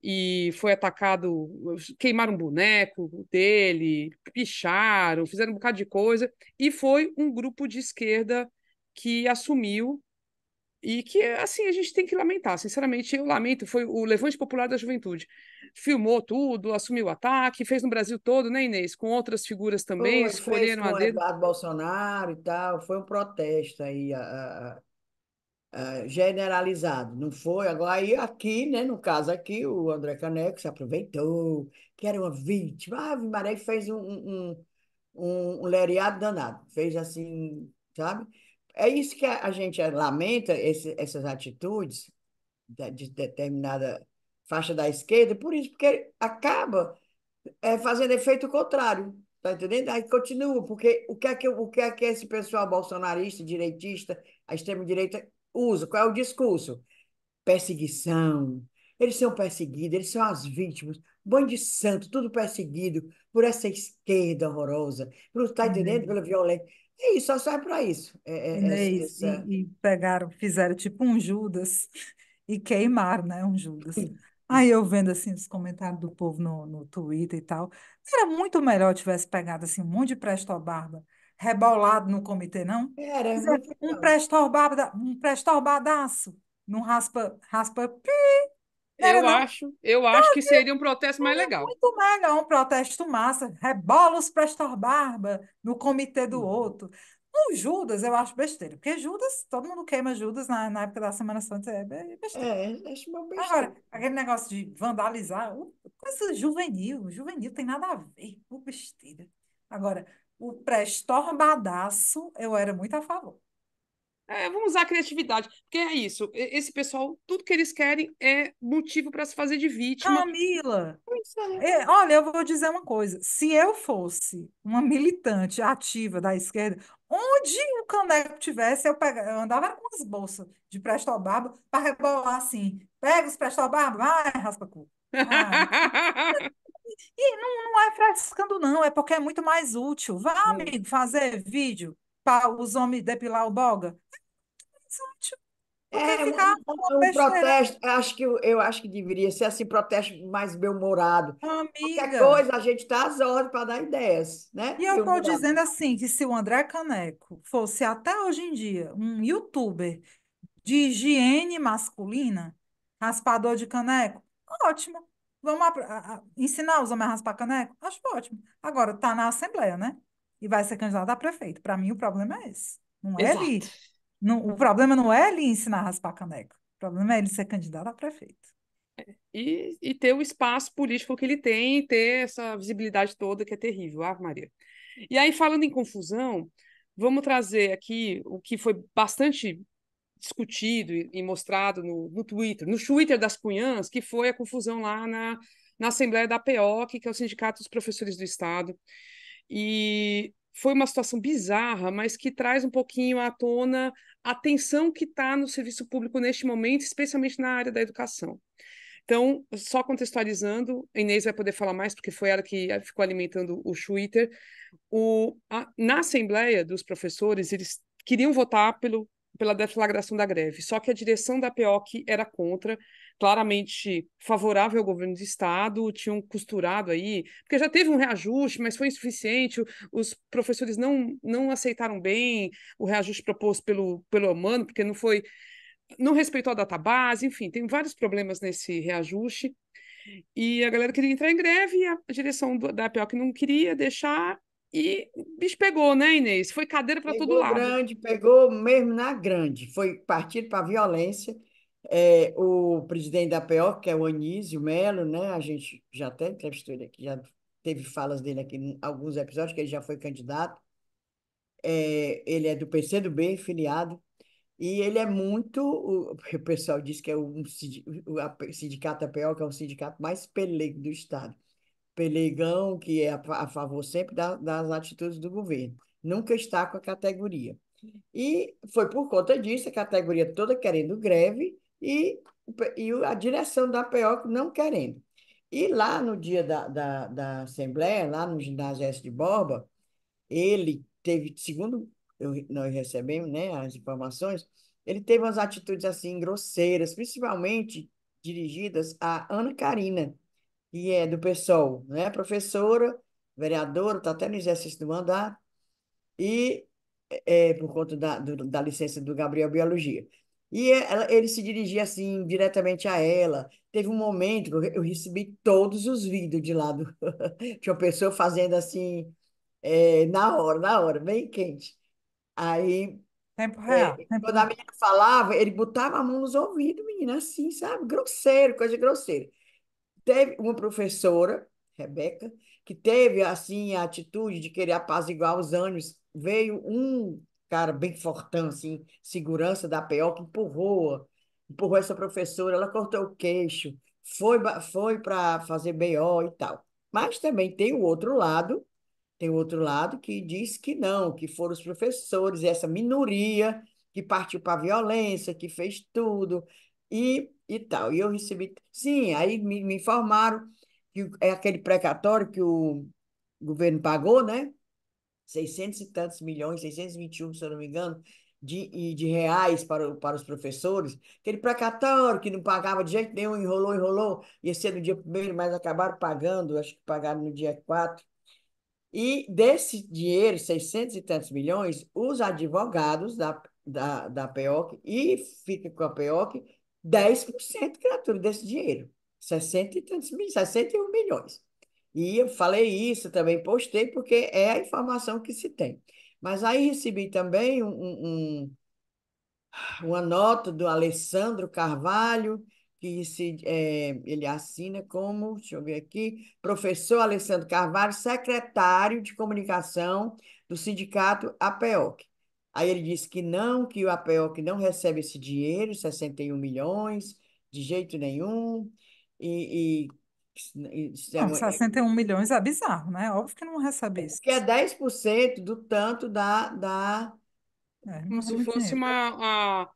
e foi atacado, queimaram um boneco dele, picharam, fizeram um bocado de coisa, e foi um grupo de esquerda que assumiu e que, assim, a gente tem que lamentar. Sinceramente, eu lamento. Foi o Levante Popular da Juventude. Filmou tudo, assumiu o ataque, fez no Brasil todo, né, Inês? Com outras figuras também, Pô, escolheram fez com a dedo. Eduardo Bolsonaro e tal. Foi um protesto aí a, a, a, generalizado. Não foi? Agora, aí aqui, né, no caso aqui, o André Caneco se aproveitou, que era uma vítima. Ah, Maré fez um, um, um, um lereado danado. Fez assim, sabe? É isso que a gente eh, lamenta, esse, essas atitudes de determinada faixa da esquerda, por isso, porque acaba é, fazendo efeito contrário, tá entendendo? Aí continua, porque o que é que, o que, é que esse pessoal bolsonarista, direitista, a extrema-direita usa? Qual é o discurso? Perseguição. Eles são perseguidos, eles são as vítimas. Bande de santo, tudo perseguido por essa esquerda horrorosa, por, tá uhum. entendendo? Uhum. Pela violência. É isso, só serve para isso. É, é, é isso. Essa... E, e, pegaram, fizeram tipo um Judas (laughs) e queimaram, né? Um Judas. Aí eu vendo assim os comentários do povo no, no Twitter e tal. Era muito melhor tivesse pegado assim um monte de presto barba rebolado no comitê, não? Era. Um presto barba, um presto barbadaço, num raspa, raspa, pi, eu não. acho, eu tá acho que seria um protesto mais é legal. Muito melhor, um protesto massa. Rebolos para barba no comitê do hum. outro. O Judas, eu acho besteira, porque Judas, todo mundo queima Judas na, na época da Semana Santa, é, é, é besteira. É, acho uma besteira. Agora, aquele negócio de vandalizar, coisa juvenil, juvenil tem nada a ver, o besteira. Agora, o prestor estorbadaço eu era muito a favor. É, vamos usar a criatividade, porque é isso. Esse pessoal, tudo que eles querem é motivo para se fazer de vítima. Camila ah, É, olha, eu vou dizer uma coisa. Se eu fosse uma militante ativa da esquerda, onde o caneco tivesse, eu, pegava, eu andava com as bolsas de presto barba para rebolar assim. Pega os presto barba, vai, raspa cu. (laughs) e não, não é frescando, não, é porque é muito mais útil. Vá, é. amigo, fazer vídeo para os homens depilar o boga? É, ficar um, tá um protesto, acho que eu acho que deveria ser assim, protesto mais bem-humorado. Qualquer coisa, a gente está às ordens para dar ideias, né? E é eu estou dizendo assim, que se o André Caneco fosse até hoje em dia um youtuber de higiene masculina, raspador de caneco, ótimo. Vamos ensinar os homens a raspar caneco? Acho ótimo. Agora, está na Assembleia, né? E vai ser candidato a prefeito. Para mim, o problema é esse. Não é Exato. ele não, o problema não é ele ensinar a raspar caneco, caneca. O problema é ele ser candidato a prefeito. É, e, e ter o espaço político que ele tem, e ter essa visibilidade toda que é terrível, Ave Maria. E aí, falando em confusão, vamos trazer aqui o que foi bastante discutido e, e mostrado no, no, Twitter, no Twitter das Cunhãs, que foi a confusão lá na, na Assembleia da PEOC, que é o Sindicato dos Professores do Estado. E foi uma situação bizarra, mas que traz um pouquinho à tona a tensão que está no serviço público neste momento, especialmente na área da educação. Então, só contextualizando, a Inês vai poder falar mais, porque foi ela que eh, ficou alimentando o Twitter. O, a, na Assembleia dos Professores, eles queriam votar pelo, pela deflagração da greve, só que a direção da Peoc era contra, claramente favorável ao governo de Estado, tinham costurado aí, porque já teve um reajuste, mas foi insuficiente, os professores não, não aceitaram bem o reajuste proposto pelo, pelo mano porque não foi. Não respeitou a data base, enfim, tem vários problemas nesse reajuste. E a galera queria entrar em greve, e a direção do, da que não queria deixar, e o bicho pegou, né, Inês? Foi cadeira para todo lado. Pegou grande, pegou mesmo na grande. Foi partido para a violência é, o presidente da PEOC, que é o Anísio Melo, né? A gente já até entrevistou ele aqui, já teve falas dele aqui em alguns episódios, que ele já foi candidato. É, ele é do PCdoB, filiado, e ele é muito. O, (laughs) o pessoal diz que é um, o, sindicato da PEOC é o sindicato mais pelego do Estado. Pelegão, que é a, a favor sempre da, das atitudes do governo, nunca está com a categoria. E foi por conta disso, a categoria toda querendo greve, e, e a direção da PEOC não querendo. E lá no dia da, da, da Assembleia, lá no ginásio S de Borba, ele teve, segundo eu, nós recebemos né, as informações, ele teve umas atitudes assim grosseiras, principalmente dirigidas a Ana Karina, que é do PSOL, né? professora, vereadora, está até no exercício do mandato, e é, por conta da, do, da licença do Gabriel Biologia. E é, ela, ele se dirigia assim diretamente a ela. Teve um momento que eu, recebi todos os vídeos de lado Tinha (laughs) uma pessoa fazendo assim, é, na hora, na hora, bem quente. Aí, tempo é, real, é, tempo quando a menina falava, ele botava a mão nos ouvidos, menina, assim, sabe? Grosseiro, coisa grosseira. Teve uma professora, Rebeca, que teve assim a atitude de querer apaziguar os ânimos. Veio um cara bem fortão, assim, segurança da PO, que empurrou, empurrou essa professora, ela cortou o queixo, foi, foi para fazer BO e tal. Mas também tem o outro lado, tem o outro lado que diz que não, que foram os professores, essa minoria que partiu para a violência, que fez tudo e, e tal. E eu recebi, sim, aí me, me informaram que é aquele precatório que o governo pagou, né? 600 e tantos milhões, 621, se eu não me engano, de, de reais para, para os professores, aquele precatório que não pagava de jeito nenhum, enrolou, enrolou, ia ser no dia primeiro, mas acabaram pagando, acho que pagaram no dia 4. E desse dinheiro, 600 e tantos milhões, os advogados da, da, da PEOC, e fica com a PEOC, 10% criatura desse dinheiro, 60 e tantos milhões, 61 milhões. E eu falei isso também, postei, porque é a informação que se tem. Mas aí recebi também um, um, uma nota do Alessandro Carvalho, que se, é, ele assina como, deixa eu ver aqui, professor Alessandro Carvalho, secretário de comunicação do sindicato APEOC. Aí ele disse que não, que o APEOC não recebe esse dinheiro, 61 milhões, de jeito nenhum, e, e é não, 61 é milhões é bizarro, né? Óbvio que não recebe isso. que é 10% do tanto da, da É, Como se muito fosse dinheiro. uma,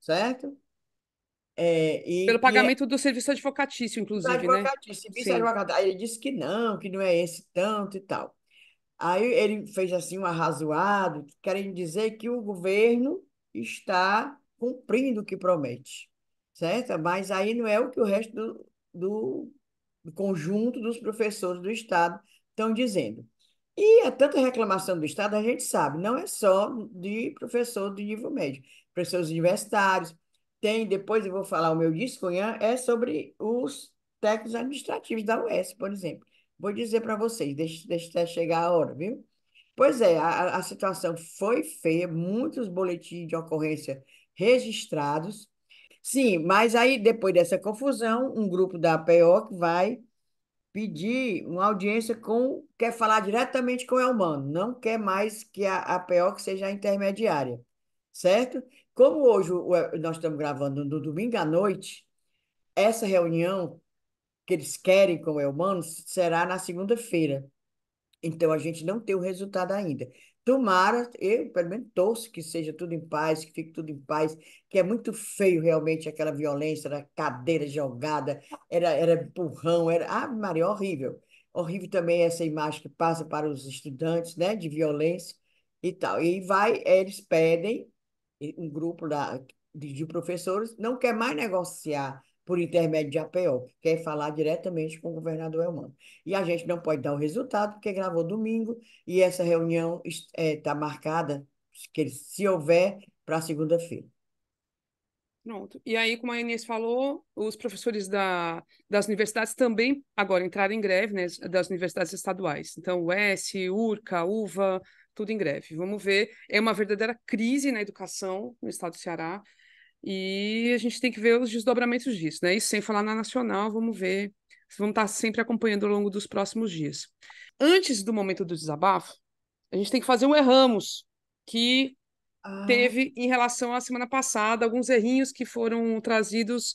certo? É, pelo e, e é pagamento do serviço advocatício, inclusive, né? Sim. Aí ele disse que não, que não é esse tanto e tal. Aí ele fez assim um arrazoado, querendo dizer que o governo está cumprindo o que promete, certo? Mas aí não é o que o resto do, do do conjunto dos professores do Estado estão dizendo. E a é tanta reclamação do Estado, a gente sabe, não é só de professor de nível médio, professores universitários, tem, depois eu vou falar o meu discunhã, é sobre os técnicos administrativos da UES, por exemplo. Vou dizer para vocês, deixa, deixa até chegar a hora, viu? Pois é, a, a situação foi feia, muitos boletins de ocorrência registrados, Sim, mas aí, depois dessa confusão, um grupo da PEOC que vai pedir uma audiência com. quer falar diretamente com o Elmano, não quer mais que a APO seja a intermediária, certo? Como hoje eh, nós estamos gravando no domingo à noite, essa reunião que eles querem com o Elmano será na segunda-feira. Então, a gente não tem o resultado ainda. Tomara, eu pelo menos torço que seja tudo em paz, que fique tudo em paz, que é muito feio realmente aquela violência, era cadeira jogada, era, era empurrão, era. Ah, Maria, horrível. Horrível também essa imagem que passa para os estudantes, né, de violência e tal. E vai, eles pedem, um grupo da, de, de professores não quer mais negociar por intermédio de APO, quer falar diretamente com o governador Elmano. E a gente não pode dar o resultado, porque gravou domingo e essa reunião está é, tá marcada, que se houver, para segunda-feira. Pronto. E aí, como a Inês falou, os professores da, das universidades também agora entraram em greve, né, das universidades estaduais. Então, UES, URCA, UVA, tudo em greve. Vamos ver. É uma verdadeira crise na educação no estado do Ceará. E a gente tem que ver os desdobramentos disso, né? Isso sem falar na nacional, vamos ver, vamos estar tá sempre acompanhando ao longo dos próximos dias. Antes do momento do desabafo, a gente tem que fazer um erramos que ah. teve em relação à semana passada, alguns errinhos que foram trazidos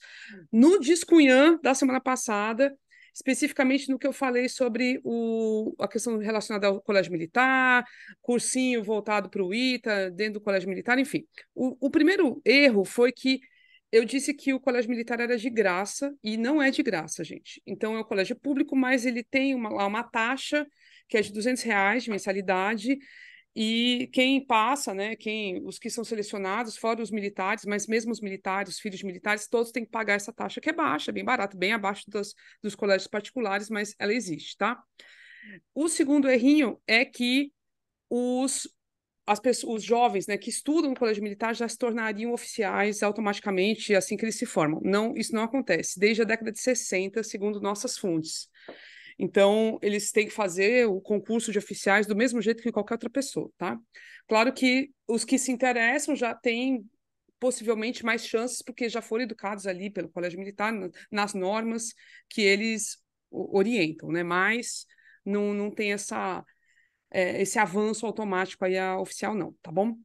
no Discunhã da semana passada especificamente no que eu falei sobre o, a questão relacionada ao colégio militar, cursinho voltado para o ITA, dentro do colégio militar, enfim. O, o primeiro erro foi que eu disse que o colégio militar era de graça, e não é de graça, gente. Então, é um colégio público, mas ele tem uma, uma taxa que é de 200 reais de mensalidade, e quem passa, né, quem, os que são selecionados, fora os militares, mas mesmo os militares, os filhos de militares, todos têm que pagar essa taxa que é baixa, bem barata, bem abaixo dos dos colégios particulares, mas ela existe, tá? O segundo errinho é que os, as pessoas, os jovens né, que estudam no colégio militar já se tornariam oficiais automaticamente assim que eles se formam. Não, isso não acontece, desde a década de 60, segundo nossas fontes. Então, eles têm que fazer o concurso de oficiais do mesmo jeito que qualquer outra pessoa, tá? Claro que os que se interessam já têm possivelmente mais chances, porque já foram educados ali pelo Colégio Militar, nas normas que eles orientam, né? Mas não, não tem essa, é, esse avanço automático aí a oficial, não, tá bom?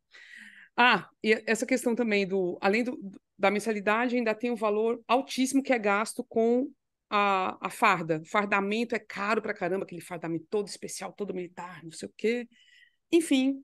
Ah, e essa questão também do, além do, da mensalidade, ainda tem um valor altíssimo que é gasto com a, a farda. Fardamento é caro pra caramba, aquele fardamento todo especial, todo militar, não sei o quê. Enfim,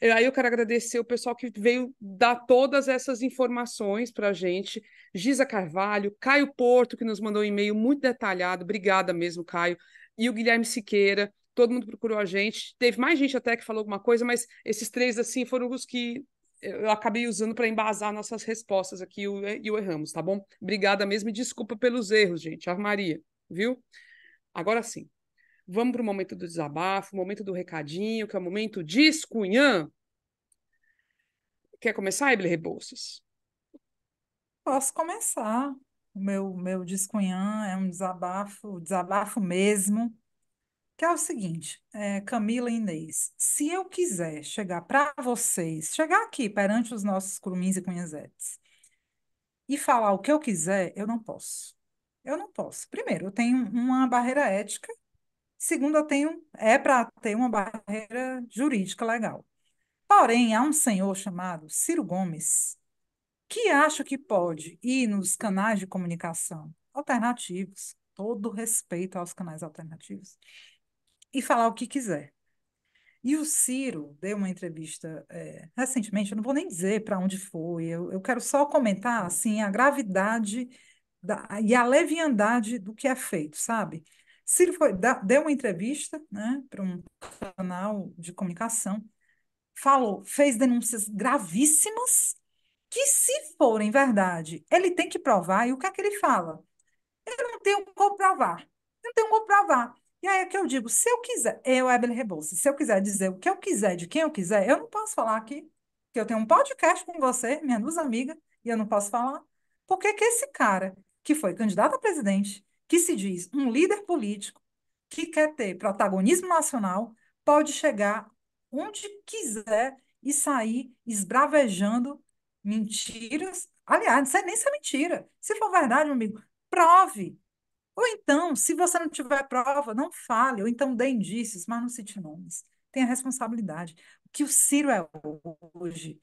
aí eu quero agradecer o pessoal que veio dar todas essas informações para a gente. Giza Carvalho, Caio Porto, que nos mandou um e-mail muito detalhado. Obrigada mesmo, Caio. E o Guilherme Siqueira. Todo mundo procurou a gente. Teve mais gente até que falou alguma coisa, mas esses três assim foram os que eu acabei usando para embasar nossas respostas aqui e o, e erramos, tá bom? Obrigada mesmo e desculpa pelos erros, gente. Ave Maria, viu? Agora sim, vamos para o momento do desabafo, momento do recadinho, que é o momento de escunhã. Quer começar, Eble Rebouças? Posso começar. O meu, meu descunhã é um desabafo, desabafo mesmo que é o seguinte, é, Camila e Inês, se eu quiser chegar para vocês, chegar aqui perante os nossos curumins e cunhazetes, e falar o que eu quiser, eu não posso. Eu não posso. Primeiro, eu tenho uma barreira ética. Segundo, eu tenho, é para ter uma barreira jurídica legal. Porém, há um senhor chamado Ciro Gomes, que acha que pode ir nos canais de comunicação alternativos, todo respeito aos canais alternativos, e falar o que quiser. E o Ciro deu uma entrevista é, recentemente, eu não vou nem dizer para onde foi, eu, eu quero só comentar assim a gravidade da, e a leviandade do que é feito, sabe? Ciro foi, da, deu uma entrevista né, para um canal de comunicação, falou, fez denúncias gravíssimas que, se forem verdade, ele tem que provar. E o que é que ele fala? Eu não tenho como provar. Eu não tenho como provar. E aí é que eu digo, se eu quiser, eu, Evelyn Rebouça, se eu quiser dizer o que eu quiser, de quem eu quiser, eu não posso falar aqui que eu tenho um podcast com você, minha luz amiga, e eu não posso falar. Porque que esse cara, que foi candidato a presidente, que se diz um líder político, que quer ter protagonismo nacional, pode chegar onde quiser e sair esbravejando mentiras. Aliás, não sei nem se é mentira. Se for verdade, meu amigo, prove ou então, se você não tiver prova, não fale, ou então dê indícios, mas não cite nomes. Tenha responsabilidade. O que o Ciro é hoje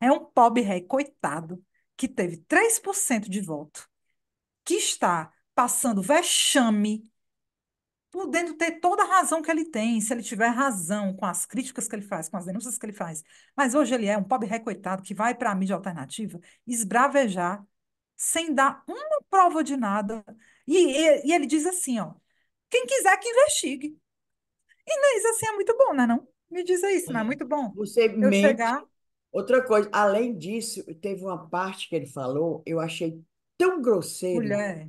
é um pobre rei coitado que teve 3% de voto, que está passando vexame, podendo ter toda a razão que ele tem, se ele tiver razão com as críticas que ele faz, com as denúncias que ele faz. Mas hoje ele é um pobre rei coitado que vai para a mídia alternativa esbravejar sem dar uma prova de nada, e, e, e ele diz assim, ó, quem quiser que investigue. Inês, assim é muito bom, não é não? Me diz isso, não é muito bom? Você eu mente... chegar... Outra coisa, além disso, teve uma parte que ele falou, eu achei tão grosseiro. Mulher.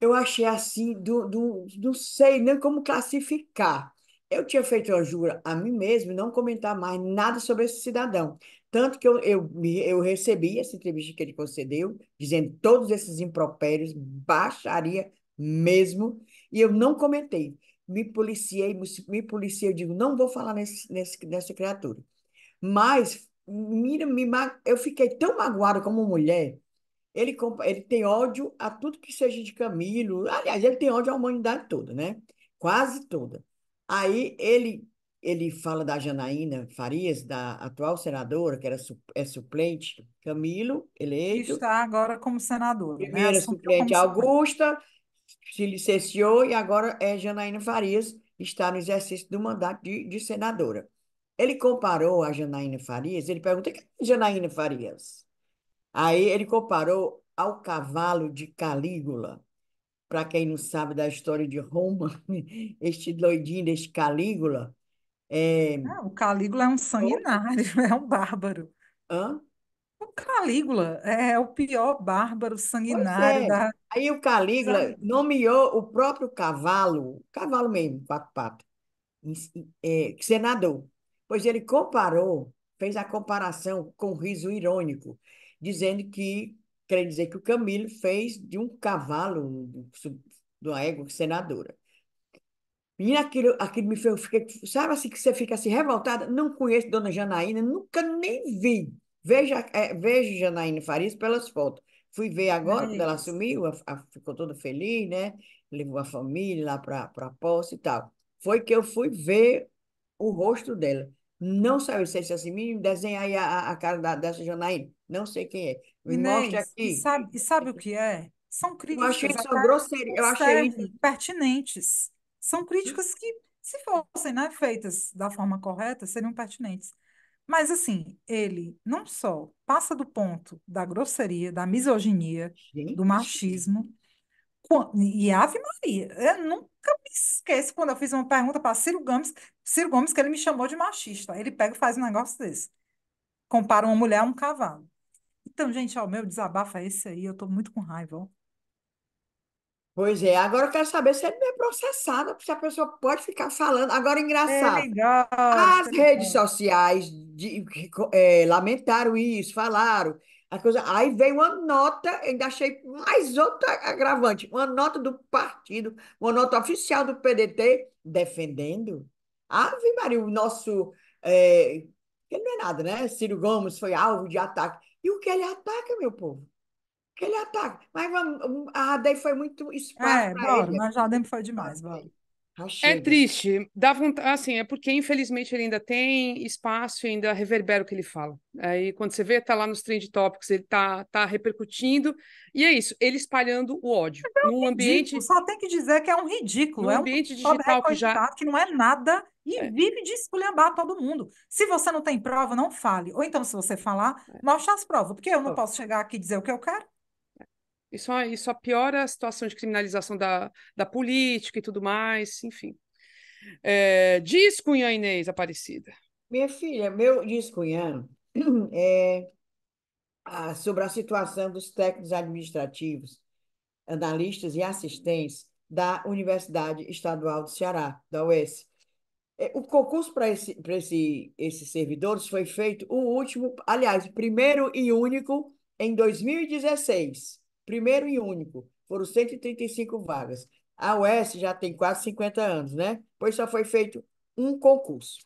Eu achei assim, do, do, não sei nem como classificar. Eu tinha feito uma jura a mim mesmo não comentar mais nada sobre esse cidadão. Tanto que eu, eu, eu recebi essa entrevista que ele concedeu, dizendo todos esses impropérios, baixaria mesmo, e eu não comentei. Me policiei, me policiei, eu digo, não vou falar nesse, nesse, nessa criatura. Mas me, me, eu fiquei tão magoada como mulher. Ele, ele tem ódio a tudo que seja de Camilo. Aliás, ele tem ódio à humanidade toda, né? Quase toda. Aí ele ele fala da Janaína Farias, da atual senadora, que era, é suplente, Camilo, eleito. Está agora como senadora. Né? primeira né? suplente Augusta, se licenciou e agora é Janaína Farias, está no exercício do mandato de, de senadora. Ele comparou a Janaína Farias, ele pergunta, quem é Janaína Farias? Aí ele comparou ao cavalo de Calígula. Para quem não sabe da história de Roma, (laughs) este doidinho, este Calígula, é... Ah, o Calígula é um sanguinário, (laughs) é um bárbaro. Hã? O Calígula é o pior bárbaro sanguinário é. da. Aí o Calígula nomeou o próprio cavalo, cavalo mesmo, quatro patas, é, senador. Pois ele comparou, fez a comparação com um riso irônico, dizendo que, quer dizer que o Camilo fez de um cavalo, de uma égua senadora. Menina, aquilo, aquilo me fez, fiquei, sabe assim que você fica assim revoltada? Não conheço Dona Janaína, nunca nem vi. Veja, é, vejo Janaína Faris pelas fotos. Fui ver agora, quando ela assumiu, a, a, ficou toda feliz, né? Levou a família lá para a posse e tal. Foi que eu fui ver o rosto dela. Não saiu, se é assim, assim me desenha aí a, a cara da, dessa Janaína. Não sei quem é. Me Inês, aqui. E sabe, e sabe o que é? São críticas. Eu achei que são grosserias. Eu achei. Pertinentes. São críticas que, se fossem né, feitas da forma correta, seriam pertinentes. Mas, assim, ele não só passa do ponto da grosseria, da misoginia, Gente. do machismo, e é Ave Maria, eu nunca me esqueço quando eu fiz uma pergunta para Ciro Gomes, Ciro Gomes, que ele me chamou de machista. Ele pega e faz um negócio desse. Compara uma mulher a um cavalo. Então, gente, ó, o meu desabafo é esse aí, eu estou muito com raiva. Ó. Pois é, agora eu quero saber se ele não é processado, se a pessoa pode ficar falando. Agora, é engraçado, as é redes sociais de, é, lamentaram isso, falaram. A coisa... Aí veio uma nota, ainda achei mais outra agravante, uma nota do partido, uma nota oficial do PDT defendendo. Ave Maria, o nosso. É... Ele não é nada, né? Ciro Gomes foi alvo de ataque. E o que ele ataca, meu povo? que ele ataca. Mas a Radei foi muito espaço. É, bora, ele. mas a Radei foi demais, bora. É triste, dá vontade, assim, é porque infelizmente ele ainda tem espaço e ainda reverbera o que ele fala. Aí quando você vê, tá lá nos trend topics, ele tá, tá repercutindo, e é isso, ele espalhando o ódio. É um no ambiente. Só tem que dizer que é um ridículo, é um ambiente digital que já que não é nada e é. vive de esculhambar todo mundo. Se você não tem prova, não fale. Ou então, se você falar, é. mostre as provas, porque eu não posso chegar aqui e dizer o que eu quero. Isso, isso piora a situação de criminalização da, da política e tudo mais, enfim. É, diz Cunhã Inês Aparecida. Minha filha, meu diz Cunhã (clears throat) é, a, sobre a situação dos técnicos administrativos, analistas e assistentes da Universidade Estadual do Ceará, da UES. É, o concurso para esse, esse, esses servidores foi feito o último, aliás, primeiro e único em 2016 primeiro e único. Foram 135 vagas. A UES já tem quase 50 anos, né? Pois só foi feito um concurso.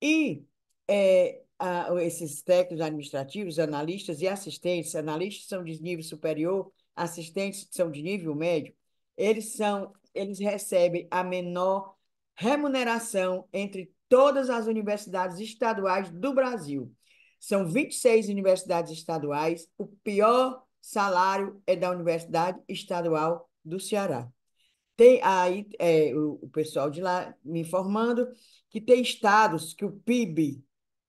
E é, a, esses técnicos administrativos, analistas e assistentes, analistas são de nível superior, assistentes são de nível médio, eles são, eles recebem a menor remuneração entre todas as universidades estaduais do Brasil. São 26 universidades estaduais, o pior salário é da Universidade Estadual do Ceará. Tem aí é, o, o pessoal de lá me informando que tem estados que o PIB,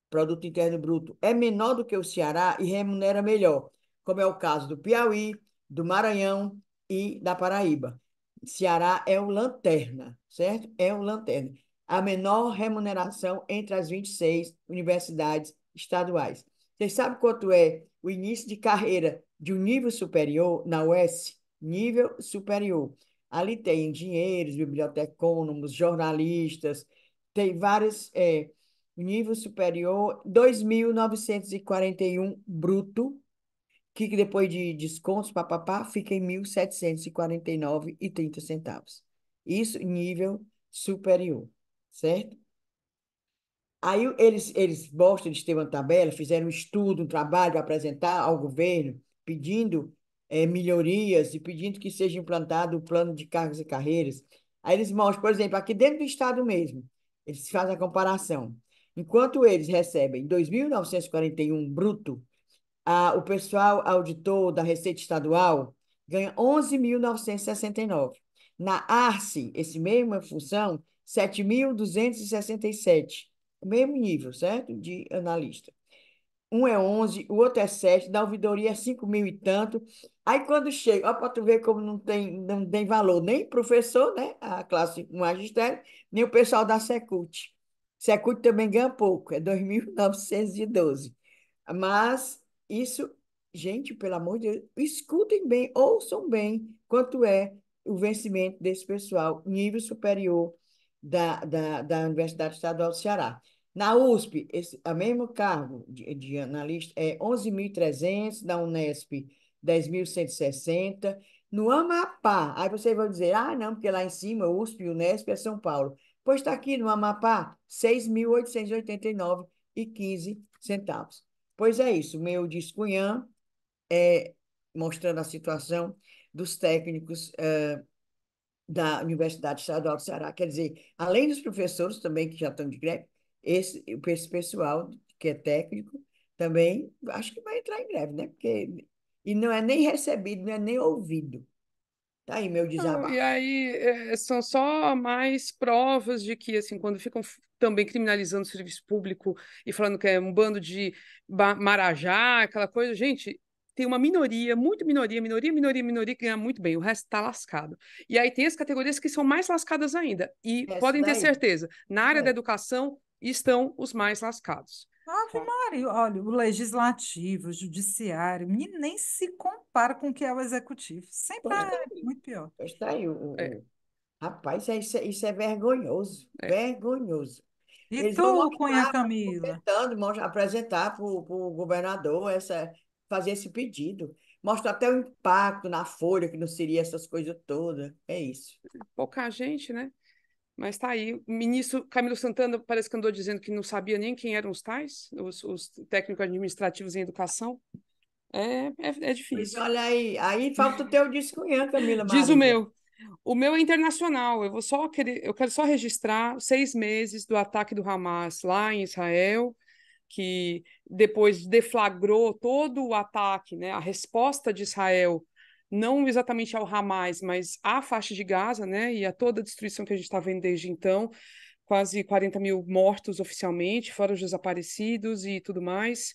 Produto Interno Bruto, é menor do que o Ceará e remunera melhor, como é o caso do Piauí, do Maranhão e da Paraíba. Ceará é o lanterna, certo? É o lanterna. A menor remuneração entre as 26 universidades estaduais. Vocês sabem quanto é o início de carreira de um nível superior na UES? Nível superior. Ali tem engenheiros, bibliotecônomos, jornalistas, tem vários. É, nível superior, 2.941 bruto, que depois de descontos, papapá, fica em 1.749,30 centavos. Isso nível superior, certo? Aí eles, eles gostam de ter uma tabela, fizeram um estudo, um trabalho, apresentar ao governo, pedindo é, melhorias e pedindo que seja implantado o plano de cargos e carreiras. Aí eles mostram, por exemplo, aqui dentro do Estado mesmo, eles fazem a comparação. Enquanto eles recebem 2.941 bruto, a, o pessoal auditor da Receita Estadual ganha 11.969. Na ARCE, esse mesmo é função, 7.267 o mesmo nível, certo? De analista. Um é 11, o outro é 7, da ouvidoria é 5 mil e tanto. Aí quando chega, ó, para tu ver como não tem, não tem valor nem professor, né? A classe magistério, nem o pessoal da Secult. Secult também ganha pouco, é 2.912. (laughs) Mas isso, gente, pelo amor de Deus, escutem bem, ouçam bem quanto é o vencimento desse pessoal, nível superior da, da, da Universidade Estadual do Ceará. Na USP, esse, a mesmo cargo de, de analista é 11.300, na Unesp 10.160, no Amapá, aí vocês vão dizer, ah, não, porque lá em cima, USP, e Unesp é São Paulo. Pois está aqui no Amapá, 6.889 e centavos. Pois é isso, meu descunhã, é, mostrando a situação dos técnicos eh, da Universidade Estadual do Ceará. Quer dizer, além dos professores também, que já estão de greve, esse, esse pessoal que é técnico também acho que vai entrar em greve, né? Porque, e não é nem recebido, não é nem ouvido. Tá aí meu desabafo. e aí é, são só mais provas de que, assim, quando ficam também criminalizando o serviço público e falando que é um bando de marajá, aquela coisa, gente, tem uma minoria, muito minoria, minoria, minoria, minoria que ganha muito bem, o resto está lascado. E aí tem as categorias que são mais lascadas ainda. E Essa podem ter daí. certeza, na área é. da educação estão os mais lascados. Ave Maria, olha, o legislativo, o judiciário, nem se compara com o que é o executivo. Sempre é, é muito pior. É Está aí, o, é. Rapaz, é, isso é, isso é vergonhoso. É. Vergonhoso. E Eles tu, Cunha Camila? Tentando apresentar para o governador essa, fazer esse pedido. Mostra até o impacto na folha, que não seria essas coisas todas. É isso. Pouca gente, né? Mas tá aí, o ministro Camilo Santana parece que andou dizendo que não sabia nem quem eram os tais, os, os técnicos administrativos em educação. É, é, é difícil. olha aí, aí falta o teu descunhã, Camila. Diz o meu. O meu é internacional. Eu vou só querer, eu quero só registrar seis meses do ataque do Hamas lá em Israel, que depois deflagrou todo o ataque, né? A resposta de Israel não exatamente ao Hamas, mas à faixa de Gaza, né, e a toda a destruição que a gente está vendo desde então, quase 40 mil mortos oficialmente, fora os desaparecidos e tudo mais.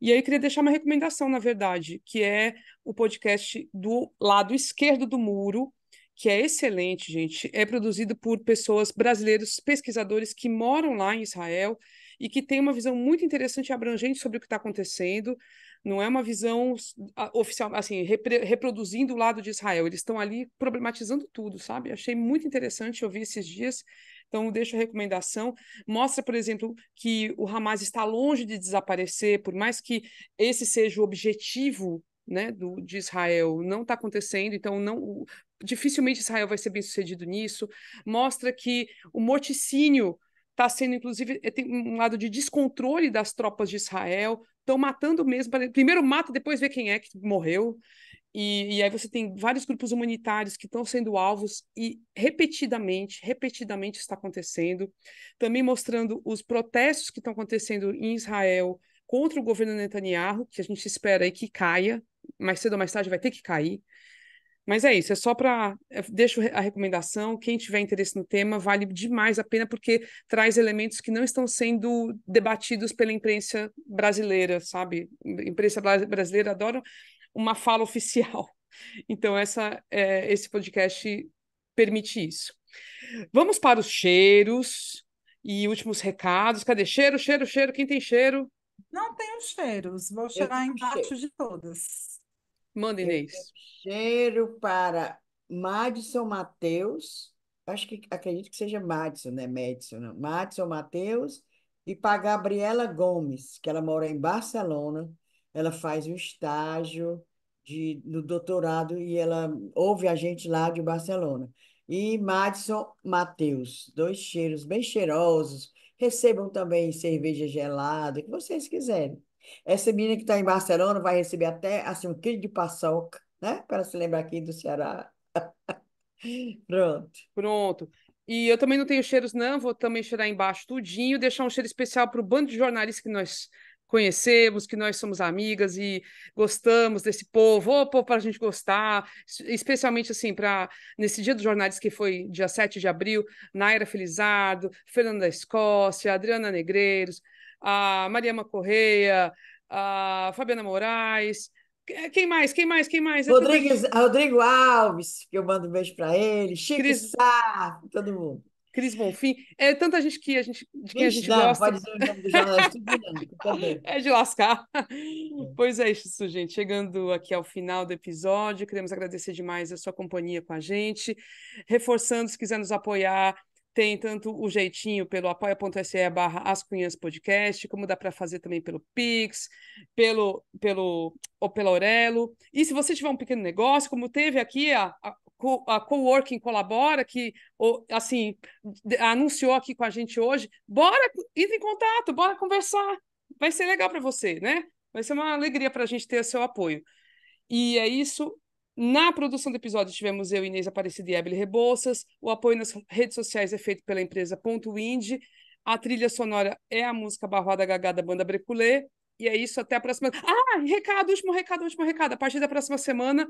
E aí queria deixar uma recomendação, na verdade, que é o podcast do lado esquerdo do muro, que é excelente, gente. É produzido por pessoas brasileiros, pesquisadores que moram lá em Israel e que têm uma visão muito interessante e abrangente sobre o que está acontecendo não é uma visão oficial, assim, reproduzindo o lado de Israel. Eles estão ali problematizando tudo, sabe? Achei muito interessante ouvir esses dias. Então, deixo a recomendação. Mostra, por exemplo, que o Hamas está longe de desaparecer, por mais que esse seja o objetivo né, do, de Israel não está acontecendo, então não dificilmente Israel vai ser bem sucedido nisso. Mostra que o morticínio está sendo, inclusive, eh, tem um lado de descontrole das tropas de Israel, estão matando mesmo. Primeiro mata, depois vê quem é que morreu. E, e aí você tem vários grupos humanitários que estão sendo alvos e repetidamente, repetidamente está acontecendo. Também mostrando os protestos que estão acontecendo em Israel contra o governo Netanyahu, que a gente espera aí que caia, mais cedo ou mais tarde vai ter que cair. Mas é isso, é só para. Deixo a recomendação. Quem tiver interesse no tema, vale demais a pena, porque traz elementos que não estão sendo debatidos pela imprensa brasileira, sabe? Imprensa brasileira adora uma fala oficial. (laughs) Então, essa, é, esse podcast permite isso. Vamos para os cheiros e últimos recados. Cadê? Cheiro, cheiro, cheiro. Quem tem cheiro? Não tenho cheiros. Vou cheirar embaixo cheiro. de todas. Manda, Inês. cheiro é para Madison Matheus, acho que acredito que seja Madison, né? Madison, não. Madison Matheus e para Gabriela Gomes, que ela mora em Barcelona, ela faz um estágio de, no doutorado e ela ouve a gente lá de Barcelona. E Madison Matheus, dois cheiros bem cheirosos. Recebam também cerveja gelada, o que vocês quiserem. Essa menina que está em Barcelona vai receber até assim, um quilo de paçoca, né? Para se lembrar aqui do Ceará. (laughs) Pronto. Pronto. E eu também não tenho cheiros, não. Vou também cheirar embaixo tudinho, deixar um cheiro especial para o bando de jornalistas que nós conhecemos, que nós somos amigas e gostamos desse povo, ô povo para a gente gostar, especialmente assim, para nesse dia dos jornalistas que foi dia 7 de abril, Naira Felizardo, Fernanda Escócia, Adriana Negreiros, a Mariama Correia, a Fabiana Moraes. Eh, quem mais? Quem mais? Quem mais? Rodrigo Alves, que eu mando um beijo para ele, Chico Cris... Sá, todo mundo. Cris Bonfim, é tanta gente que a gente, de quem a gente não, gosta. Pode o nome do (laughs) É de lascar. É. Pois é isso, gente. Chegando aqui ao final do episódio, queremos agradecer demais a sua companhia com a gente. Reforçando, se quiser nos apoiar, tem tanto o jeitinho pelo apoia.se barra As Podcast, como dá para fazer também pelo Pix, pelo, pelo, ou pelo Aurelo. E se você tiver um pequeno negócio, como teve aqui a, a, a Coworking Colabora, que ou, assim anunciou aqui com a gente hoje, bora, entre em contato, bora conversar. Vai ser legal para você, né? Vai ser uma alegria para a gente ter o seu apoio. E é isso. Na produção do episódio tivemos eu, Inês Aparecida e Ebele Rebouças. O apoio nas redes sociais é feito pela empresa Ponto Indie. A trilha sonora é a música Barroada Gagada, da banda Breculê. E é isso, até a próxima. Ah, recado, último recado, último recado. A partir da próxima semana,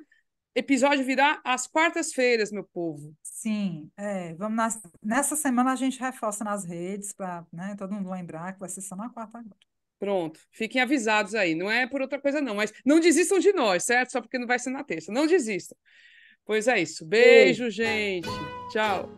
episódio virá às quartas-feiras, meu povo. Sim, é, vamos nas... nessa semana a gente reforça nas redes para né, todo mundo lembrar que vai ser só na quarta agora. Pronto, fiquem avisados aí. Não é por outra coisa, não, mas não desistam de nós, certo? Só porque não vai ser na terça. Não desistam. Pois é isso. Beijo, Ei. gente. Tchau.